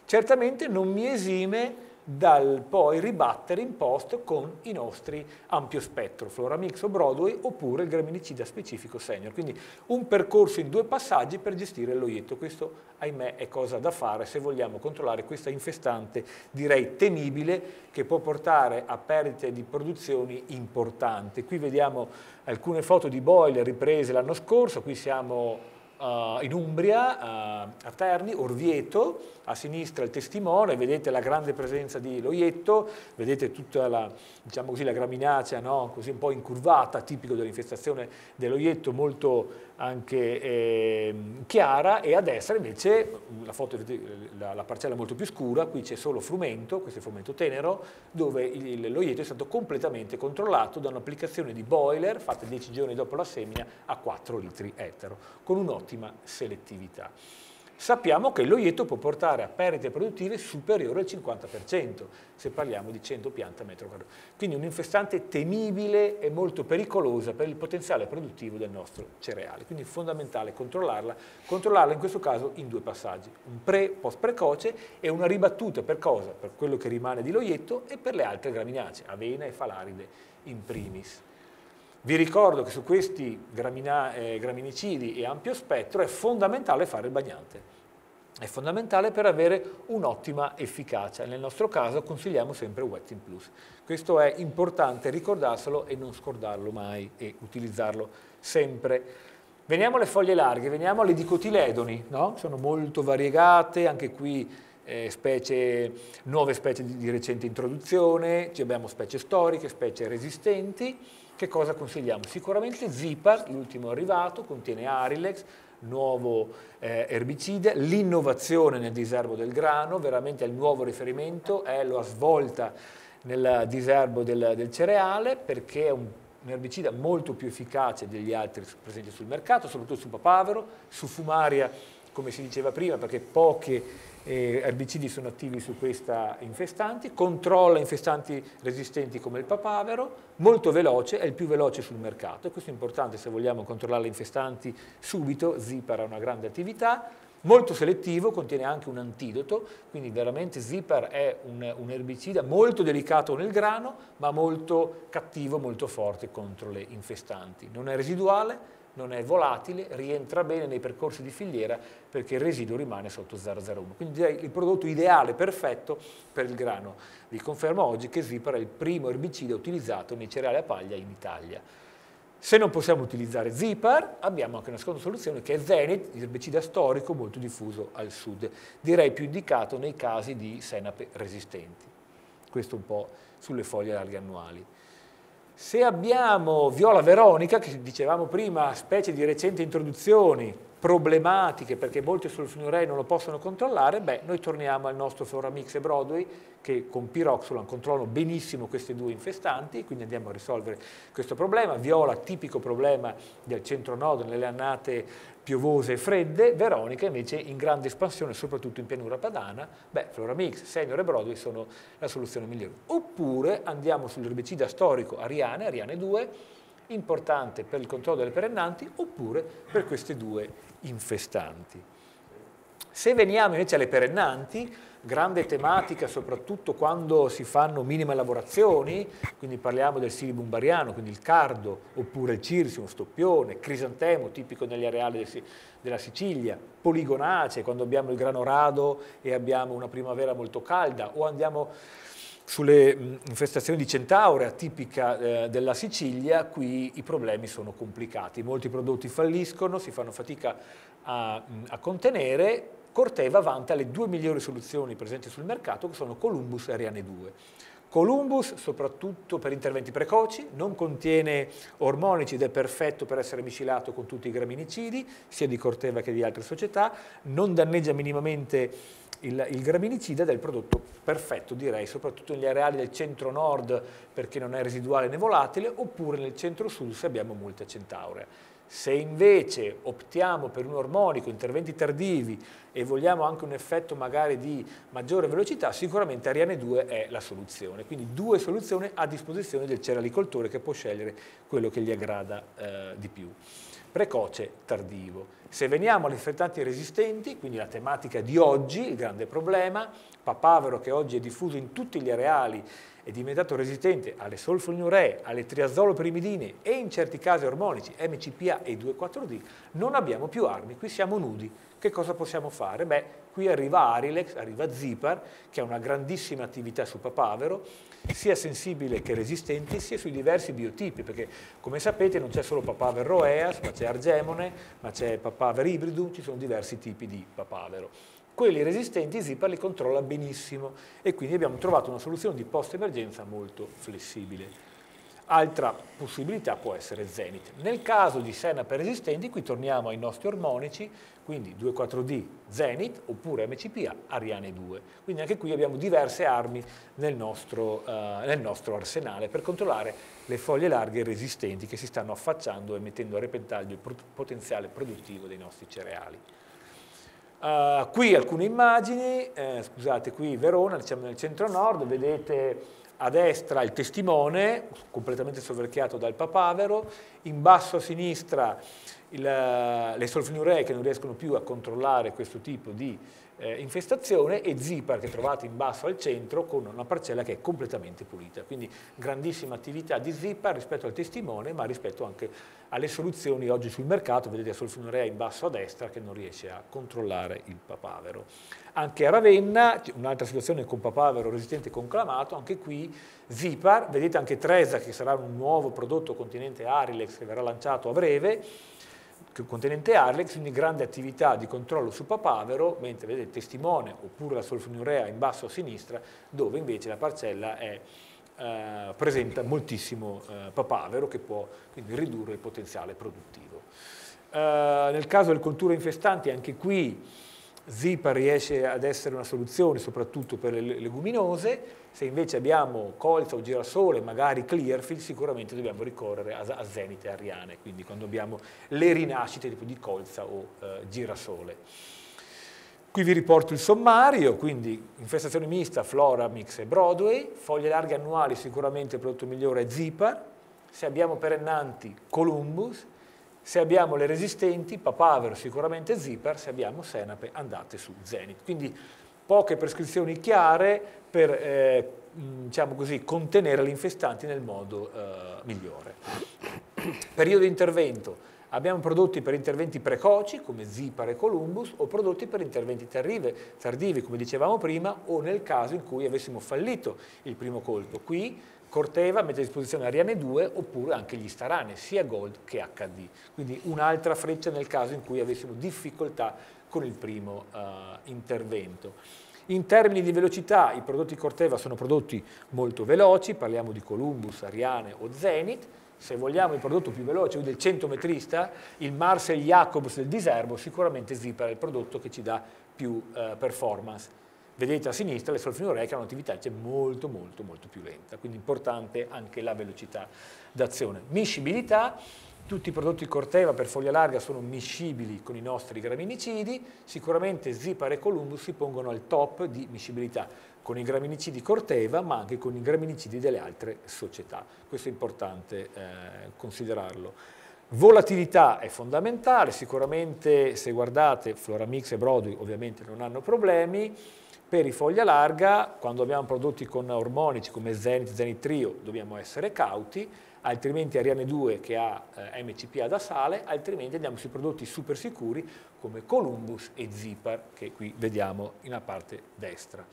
Certamente non mi esime dal poi ribattere in post con i nostri ampio spettro, Floramix o Broadway oppure il graminicida specifico senior. Quindi un percorso in due passaggi per gestire l'oietto. Questo ahimè è cosa da fare se vogliamo controllare questa infestante, direi temibile, che può portare a perdite di produzioni importanti. Qui vediamo alcune foto di boiler riprese l'anno scorso, qui siamo Uh, in Umbria, uh, a Terni, Orvieto, a sinistra il testimone, vedete la grande presenza di Loietto, vedete tutta la, diciamo così, la graminacea no? così un po' incurvata, tipico dell'infestazione dell'Oietto, molto anche eh, chiara e a destra invece la, foto, la, la, parcella è molto più scura, qui c'è solo frumento, questo è frumento tenero, dove il, lo ieto è stato completamente controllato da un'applicazione di boiler fatta 10 giorni dopo la semina a 4 litri etero, con un'ottima selettività sappiamo che l'oietto può portare a perdite produttive superiori al 50%, se parliamo di 100 piante a metro quadrato. Quindi un infestante temibile e molto pericolosa per il potenziale produttivo del nostro cereale. Quindi è fondamentale controllarla, controllarla in questo caso in due passaggi, un pre-post precoce e una ribattuta per cosa? Per quello che rimane di l'oietto e per le altre graminacee, avena e falaride in primis. Vi ricordo che su questi gramina, eh, graminicidi e ampio spettro è fondamentale fare il bagnante è fondamentale per avere un'ottima efficacia. Nel nostro caso consigliamo sempre Wetting Plus. Questo è importante ricordarselo e non scordarlo mai e utilizzarlo sempre. Veniamo alle foglie larghe, veniamo alle dicotiledoni, no? sono molto variegate, anche qui eh, specie, nuove specie di, di recente introduzione, Ci abbiamo specie storiche, specie resistenti. Che cosa consigliamo? Sicuramente Zipar, l'ultimo arrivato, contiene Arilex, nuovo eh, erbicida, l'innovazione nel diserbo del grano, veramente il nuovo riferimento è la svolta nel diserbo del, del cereale perché è un, un erbicida molto più efficace degli altri presenti sul mercato, soprattutto su papavero, su fumaria come si diceva prima perché poche eh, erbicidi sono attivi su questa infestante, controlla infestanti resistenti come il papavero, molto veloce, è il più veloce sul mercato, e questo è importante se vogliamo controllare le infestanti subito, Zipar ha una grande attività, molto selettivo, contiene anche un antidoto, quindi veramente Zipar è un, un erbicida molto delicato nel grano, ma molto cattivo, molto forte contro le infestanti. Non è residuale, non è volatile, rientra bene nei percorsi di filiera perché il residuo rimane sotto 0,01. Quindi direi il prodotto ideale, perfetto per il grano. Vi confermo oggi che Zipar è il primo erbicida utilizzato nei cereali a paglia in Italia. Se non possiamo utilizzare Zipar, abbiamo anche una seconda soluzione che è Zenit, erbicida storico molto diffuso al sud, direi più indicato nei casi di senape resistenti. Questo un po' sulle foglie larghe annuali. Se abbiamo Viola Veronica, che dicevamo prima, specie di recenti introduzioni problematiche perché molti solfenurei non lo possono controllare, beh, noi torniamo al nostro Foramix e Broadway che con Piroxolan controllano benissimo queste due infestanti, quindi andiamo a risolvere questo problema. Viola, tipico problema del centro nodo nelle annate piovose e fredde, Veronica invece in grande espansione, soprattutto in pianura padana, beh, Flora Mix, Senior e Broadway sono la soluzione migliore. Oppure andiamo sull'erbicida storico Ariane, Ariane 2, importante per il controllo delle perennanti, oppure per queste due infestanti. Se veniamo invece alle perennanti, grande tematica soprattutto quando si fanno minime lavorazioni, quindi parliamo del silibum bariano, quindi il cardo, oppure il cirsimo, stoppione, crisantemo, tipico negli areali della Sicilia, poligonacee, quando abbiamo il grano rado e abbiamo una primavera molto calda, o andiamo sulle infestazioni di centaurea tipica eh, della Sicilia, qui i problemi sono complicati, molti prodotti falliscono, si fanno fatica a, a contenere Corteva vanta le due migliori soluzioni presenti sul mercato che sono Columbus e Ariane 2. Columbus, soprattutto per interventi precoci, non contiene ormonici ed è perfetto per essere miscilato con tutti i graminicidi, sia di Corteva che di altre società, non danneggia minimamente il, il graminicida ed è il prodotto perfetto, direi, soprattutto negli areali del centro-nord perché non è residuale né volatile, oppure nel centro-sud se abbiamo molta centaurea. Se invece optiamo per un ormonico, interventi tardivi e vogliamo anche un effetto magari di maggiore velocità, sicuramente Ariane 2 è la soluzione. Quindi due soluzioni a disposizione del ceralicoltore che può scegliere quello che gli aggrada eh, di più. Precoce, tardivo. Se veniamo agli infettanti resistenti, quindi la tematica di oggi, il grande problema, papavero che oggi è diffuso in tutti gli areali è diventato resistente alle solfonuree, alle triazoloperimidine e in certi casi ormonici MCPA e 2,4-D, non abbiamo più armi, qui siamo nudi. Che cosa possiamo fare? Beh, qui arriva Arilex, arriva Zipar, che ha una grandissima attività su papavero, sia sensibile che resistente, sia sui diversi biotipi, perché come sapete non c'è solo papaver roeas, ma c'è argemone, ma c'è papaver ibridum, ci sono diversi tipi di papavero. Quelli resistenti Zipa li controlla benissimo e quindi abbiamo trovato una soluzione di post-emergenza molto flessibile. Altra possibilità può essere Zenit. Nel caso di senape resistenti, qui torniamo ai nostri ormonici, quindi 2,4-D Zenit oppure MCPA Ariane 2. Quindi anche qui abbiamo diverse armi nel nostro, eh, nel nostro arsenale per controllare le foglie larghe resistenti che si stanno affacciando e mettendo a repentaglio il potenziale produttivo dei nostri cereali. Uh, qui alcune immagini, eh, scusate, qui Verona, diciamo nel centro-nord, vedete a destra il testimone, completamente soverchiato dal papavero, in basso a sinistra il, eh, le solfnuree che non riescono più a controllare questo tipo di eh, infestazione e Zipar che trovate in basso al centro con una parcella che è completamente pulita. Quindi grandissima attività di Zipar rispetto al testimone ma rispetto anche alle soluzioni oggi sul mercato, vedete la solfonorea in basso a destra che non riesce a controllare il papavero. Anche a Ravenna, un'altra situazione con papavero resistente conclamato, anche qui Zipar, vedete anche Tresa che sarà un nuovo prodotto continente Arilex che verrà lanciato a breve, contenente Arlex, quindi grande attività di controllo su Papavero, mentre vedete il testimone oppure la solfoniurea in basso a sinistra, dove invece la parcella è, eh, presenta moltissimo eh, Papavero che può quindi ridurre il potenziale produttivo. Eh, nel caso del colture infestanti, anche qui Zipa riesce ad essere una soluzione soprattutto per le leguminose, se invece abbiamo colza o girasole, magari clearfield, sicuramente dobbiamo ricorrere a, a zenite ariane, quindi quando abbiamo le rinascite tipo di colza o eh, girasole. Qui vi riporto il sommario, quindi infestazione mista, flora, mix e Broadway, foglie larghe annuali sicuramente il prodotto migliore è Zipar, se abbiamo perennanti Columbus, se abbiamo le resistenti, papavero sicuramente zipper, se abbiamo senape andate su zenit. Quindi poche prescrizioni chiare per eh, mm, diciamo così, contenere gli infestanti nel modo eh, migliore. Periodo di intervento. Abbiamo prodotti per interventi precoci come Zipar e Columbus o prodotti per interventi tardive, tardivi come dicevamo prima o nel caso in cui avessimo fallito il primo colpo. Qui Corteva mette a disposizione Ariane 2 oppure anche gli Starane, sia Gold che HD. Quindi un'altra freccia nel caso in cui avessimo difficoltà con il primo uh, intervento. In termini di velocità i prodotti Corteva sono prodotti molto veloci, parliamo di Columbus, Ariane o Zenith, se vogliamo il prodotto più veloce, del 100 metrista, il Marcel Jacobs del Diserbo sicuramente Zipper è il prodotto che ci dà più uh, performance. Vedete a sinistra le solfini che hanno un'attività molto molto molto più lenta, quindi importante anche la velocità d'azione. Miscibilità, tutti i prodotti Corteva per foglia larga sono miscibili con i nostri graminicidi, sicuramente Zipar e Columbus si pongono al top di miscibilità con i graminicidi Corteva ma anche con i graminicidi delle altre società, questo è importante eh, considerarlo. Volatilità è fondamentale, sicuramente se guardate Floramix e Broadway ovviamente non hanno problemi, per i foglia larga, quando abbiamo prodotti con ormonici come Zenit, Zenit Trio, dobbiamo essere cauti, altrimenti Ariane 2 che ha eh, MCPA da sale, altrimenti andiamo sui prodotti super sicuri come Columbus e Zipar, che qui vediamo in una parte destra.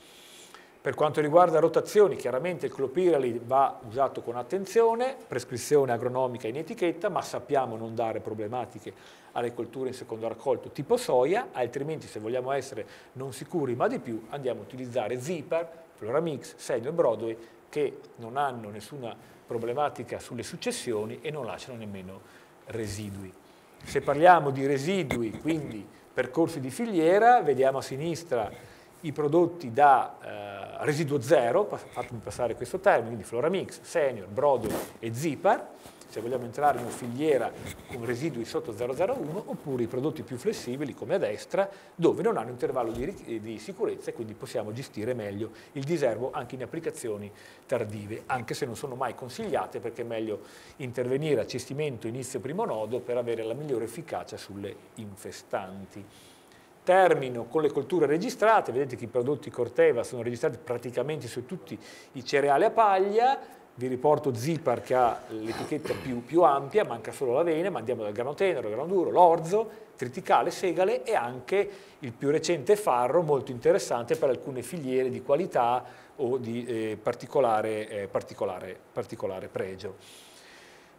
Per quanto riguarda rotazioni, chiaramente il clopirali va usato con attenzione, prescrizione agronomica in etichetta, ma sappiamo non dare problematiche alle colture in secondo raccolto tipo soia, altrimenti se vogliamo essere non sicuri ma di più andiamo a utilizzare Zipar, Floramix, Senio e Broadway che non hanno nessuna problematica sulle successioni e non lasciano nemmeno residui. Se parliamo di residui, quindi percorsi di filiera, vediamo a sinistra i prodotti da eh, residuo zero, fatemi passare questo termine, quindi Floramix, Senior, Brodo e Zipar, se vogliamo entrare in una filiera con residui sotto 001, oppure i prodotti più flessibili come a destra, dove non hanno intervallo di, di sicurezza e quindi possiamo gestire meglio il diservo anche in applicazioni tardive, anche se non sono mai consigliate perché è meglio intervenire a cestimento inizio primo nodo per avere la migliore efficacia sulle infestanti. Termino con le colture registrate, vedete che i prodotti Corteva sono registrati praticamente su tutti i cereali a paglia, vi riporto Zipar che ha l'etichetta più, più, ampia, manca solo l'avena, ma andiamo dal grano tenero, grano duro, l'orzo, triticale, segale e anche il più recente farro, molto interessante per alcune filiere di qualità o di eh, particolare, eh, particolare, particolare pregio.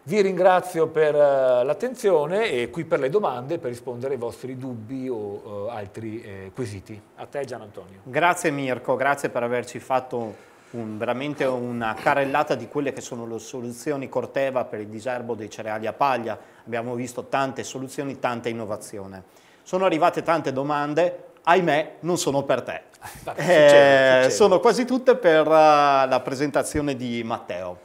Vi ringrazio per eh, l'attenzione e qui per le domande per rispondere ai vostri dubbi o uh, altri eh, quesiti. A te Gian Antonio. Grazie Mirko, grazie per averci fatto un, veramente una carrellata di quelle che sono le soluzioni Corteva per il diserbo dei cereali a paglia. Abbiamo visto tante soluzioni, tanta innovazione. Sono arrivate tante domande, ahimè non sono per te. Vabbè, eh, succede, succede. Sono quasi tutte per eh, la presentazione di Matteo.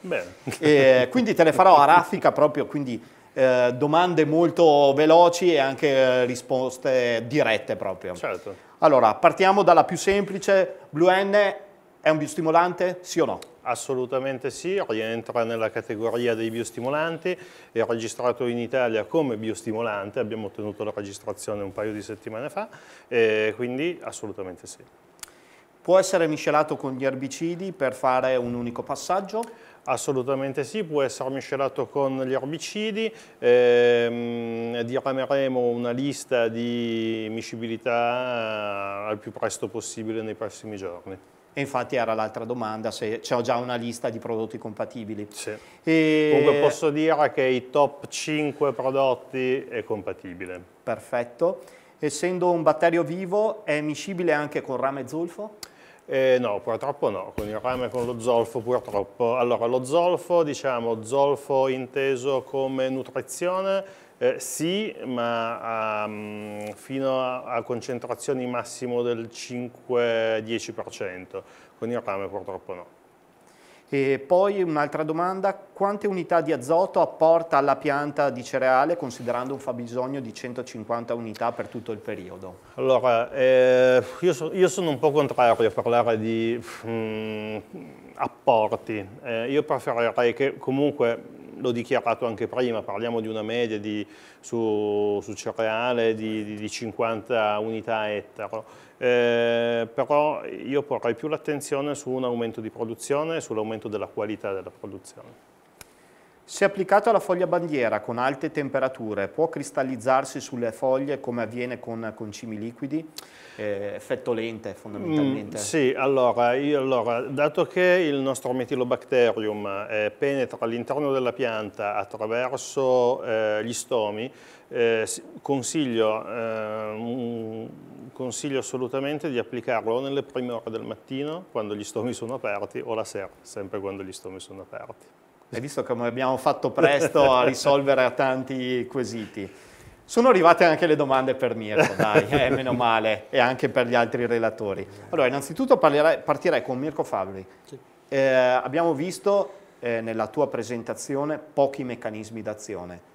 quindi te le farò a raffica proprio, quindi eh, domande molto veloci e anche risposte dirette proprio. Certo. Allora, partiamo dalla più semplice. Blue N è un biostimolante, sì o no? Assolutamente sì, rientra nella categoria dei biostimolanti, è registrato in Italia come biostimolante, abbiamo ottenuto la registrazione un paio di settimane fa, quindi assolutamente sì. Può essere miscelato con gli erbicidi per fare un unico passaggio? Assolutamente sì, può essere miscelato con gli erbicidi, ehm, dirameremo una lista di miscibilità eh, al più presto possibile nei prossimi giorni. E infatti era l'altra domanda, se ho già una lista di prodotti compatibili. Sì. E... Comunque posso dire che i top 5 prodotti è compatibile. Perfetto. Essendo un batterio vivo, è miscibile anche con rame zolfo? Eh, no, purtroppo no, con il rame e con lo zolfo purtroppo. Allora, lo zolfo, diciamo, zolfo inteso come nutrizione, eh, sì, ma um, fino a, a, concentrazioni massimo del 5-10%, con il rame purtroppo no. E poi un'altra domanda, quante unità di azoto apporta alla pianta di cereale considerando un fabbisogno di 150 unità per tutto il periodo? Allora, eh, io, so, io, sono un po' contrario a parlare di mh, mm, apporti, eh, io preferirei che comunque, l'ho dichiarato anche prima, parliamo di una media di, su, su, cereale di, di, di 50 unità ettaro eh, però io porrei più l'attenzione su un aumento di produzione e sull'aumento della qualità della produzione. Se applicato alla foglia bandiera con alte temperature, può cristallizzarsi sulle foglie come avviene con concimi liquidi? Eh, effetto lente fondamentalmente. Mm, sì, allora, io, allora, dato che il nostro metilobacterium eh, penetra all'interno della pianta attraverso eh, gli stomi, eh, consiglio eh, un consiglio assolutamente di applicarlo o nelle prime ore del mattino, quando gli stomi sono aperti, o la sera, sempre quando gli stomi sono aperti. Hai visto come abbiamo fatto presto a risolvere tanti quesiti. Sono arrivate anche le domande per Mirko, dai, eh, meno male, e anche per gli altri relatori. Allora, innanzitutto parlerei, partirei con Mirko Fabri. Sì. Eh, abbiamo visto eh, nella tua presentazione pochi meccanismi d'azione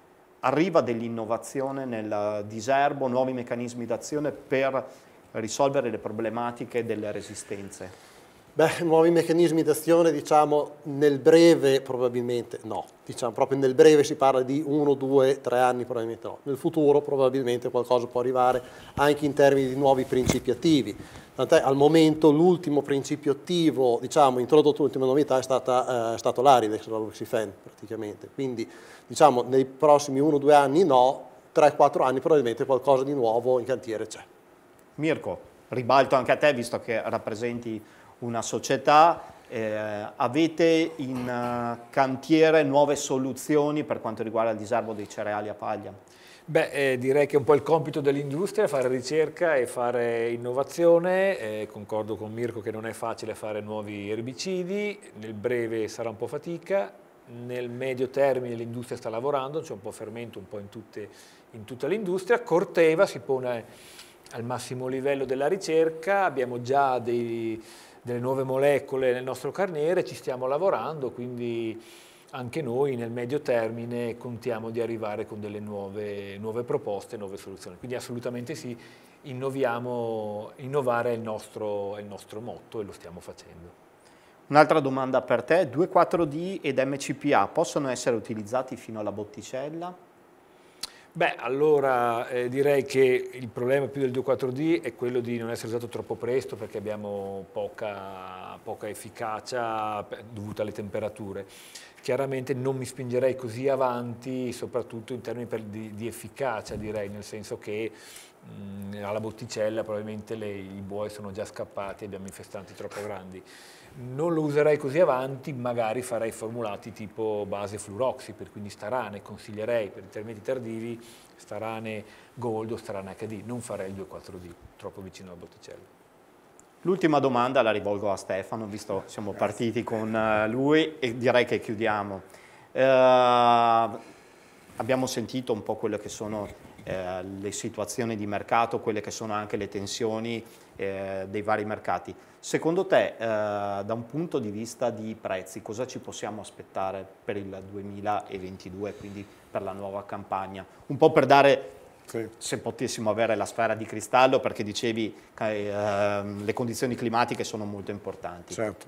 arriva dell'innovazione nel diserbo, nuovi meccanismi d'azione per risolvere le problematiche delle resistenze? Beh, nuovi meccanismi d'azione, diciamo, nel breve probabilmente no. Diciamo, proprio nel breve si parla di uno, due, tre anni probabilmente no. Nel futuro probabilmente qualcosa può arrivare anche in termini di nuovi principi attivi. Tant'è al momento l'ultimo principio attivo, diciamo, introdotto l'ultima novità è, stata, eh, stato l'Aridex, l'Aloxifen praticamente. Quindi diciamo, nei prossimi 1-2 anni no, 3-4 anni probabilmente qualcosa di nuovo in cantiere c'è. Mirko, ribalto anche a te visto che rappresenti una società, eh, avete in uh, cantiere nuove soluzioni per quanto riguarda il disarmo dei cereali a paglia? Beh, eh, direi che è un po' il compito dell'industria fare ricerca e fare innovazione, eh, concordo con Mirko che non è facile fare nuovi erbicidi, nel breve sarà un po' fatica, nel medio termine l'industria sta lavorando, c'è un po' fermento un po' in, tutte, in tutta l'industria, Corteva si pone al massimo livello della ricerca, abbiamo già dei, delle nuove molecole nel nostro carniere, ci stiamo lavorando, quindi anche noi nel medio termine contiamo di arrivare con delle nuove, nuove proposte, nuove soluzioni. Quindi assolutamente sì, innovare è il, nostro, è il nostro motto e lo stiamo facendo. Un'altra domanda per te, 2,4-D ed MCPA possono essere utilizzati fino alla botticella? Beh, allora eh, direi che il problema più del 2,4-D è quello di non essere usato troppo presto perché abbiamo poca, poca efficacia dovuta alle temperature chiaramente non mi spingerei così avanti, soprattutto in termini per, di, di, efficacia, direi, nel senso che mh, mm, alla botticella probabilmente le, i buoi sono già scappati e abbiamo infestanti troppo grandi. Non lo userei così avanti, magari farei formulati tipo base fluroxy, per quindi starane, consiglierei per intermedi tardivi starane gold o starane HD, non farei il 2,4D troppo vicino alla botticella. L'ultima domanda la rivolgo a Stefano, visto che siamo partiti con eh, lui e direi che chiudiamo. Eh, abbiamo sentito un po' quelle che sono eh, le situazioni di mercato, quelle che sono anche le tensioni eh, dei vari mercati. Secondo te, eh, da un punto di vista di prezzi, cosa ci possiamo aspettare per il 2022, quindi per la nuova campagna? Un po' per dare sì. Se potessimo avere la sfera di cristallo, perché dicevi che eh, le condizioni climatiche sono molto importanti. Certo.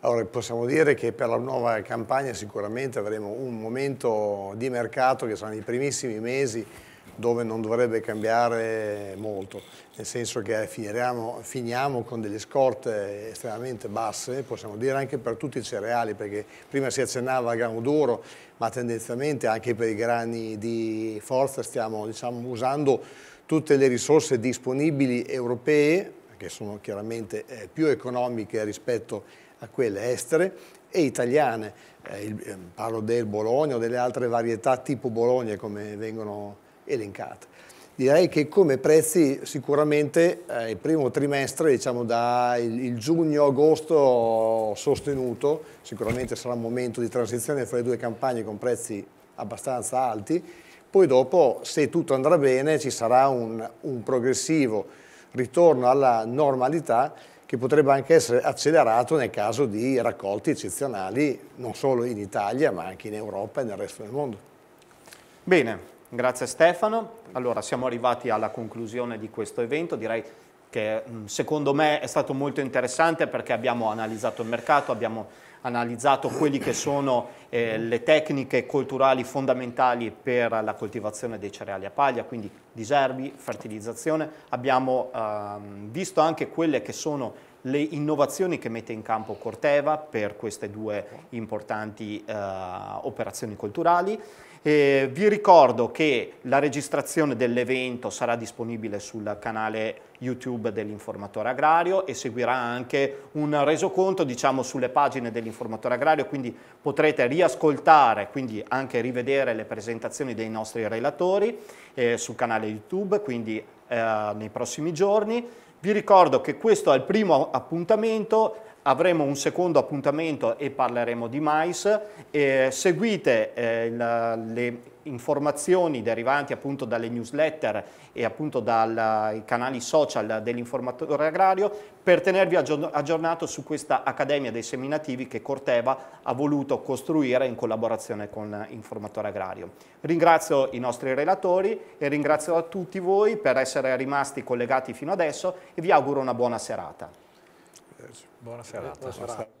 Allora possiamo dire che per la nuova campagna sicuramente avremo un momento di mercato che saranno i primissimi mesi dove non dovrebbe cambiare molto, nel senso che finiamo, con delle scorte estremamente basse, possiamo dire anche per tutti i cereali, perché prima si accennava al grano duro, ma tendenzialmente anche per i grani di forza stiamo diciamo, usando tutte le risorse disponibili europee, che sono chiaramente eh, più economiche rispetto a quelle estere, e italiane. Eh, il, ehm, parlo del Bologna o delle altre varietà tipo Bologna come vengono elencate. Direi che come prezzi sicuramente eh, il primo trimestre, diciamo da il, il giugno-agosto sostenuto, sicuramente sarà un momento di transizione fra le due campagne con prezzi abbastanza alti, poi dopo se tutto andrà bene ci sarà un, un progressivo ritorno alla normalità che potrebbe anche essere accelerato nel caso di raccolti eccezionali non solo in Italia ma anche in Europa e nel resto del mondo. Bene, Grazie Stefano. Allora, siamo arrivati alla conclusione di questo evento. Direi che mm, secondo me è stato molto interessante perché abbiamo analizzato il mercato, abbiamo analizzato quelle che sono eh, le tecniche culturali fondamentali per la coltivazione dei cereali a paglia, quindi diserbi, fertilizzazione. Abbiamo ehm, visto anche quelle che sono le innovazioni che mette in campo Corteva per queste due importanti eh, operazioni culturali. Eh, vi ricordo che la registrazione dell'evento sarà disponibile sul canale YouTube dell'Informatore Agrario e seguirà anche un resoconto diciamo, sulle pagine dell'Informatore Agrario, quindi potrete riascoltare, quindi anche rivedere le presentazioni dei nostri relatori eh, sul canale YouTube, quindi eh, nei prossimi giorni. Vi ricordo che questo è il primo appuntamento avremo un secondo appuntamento e parleremo di mais. Eh, seguite eh, la, le informazioni derivanti appunto dalle newsletter e appunto dai canali social dell'informatore agrario per tenervi aggiornato su questa Accademia dei Seminativi che Corteva ha voluto costruire in collaborazione con Informatore Agrario. Ringrazio i nostri relatori e ringrazio a tutti voi per essere rimasti collegati fino adesso e vi auguro una buona serata. Buonasera. Eh, Buonasera. Buonasera.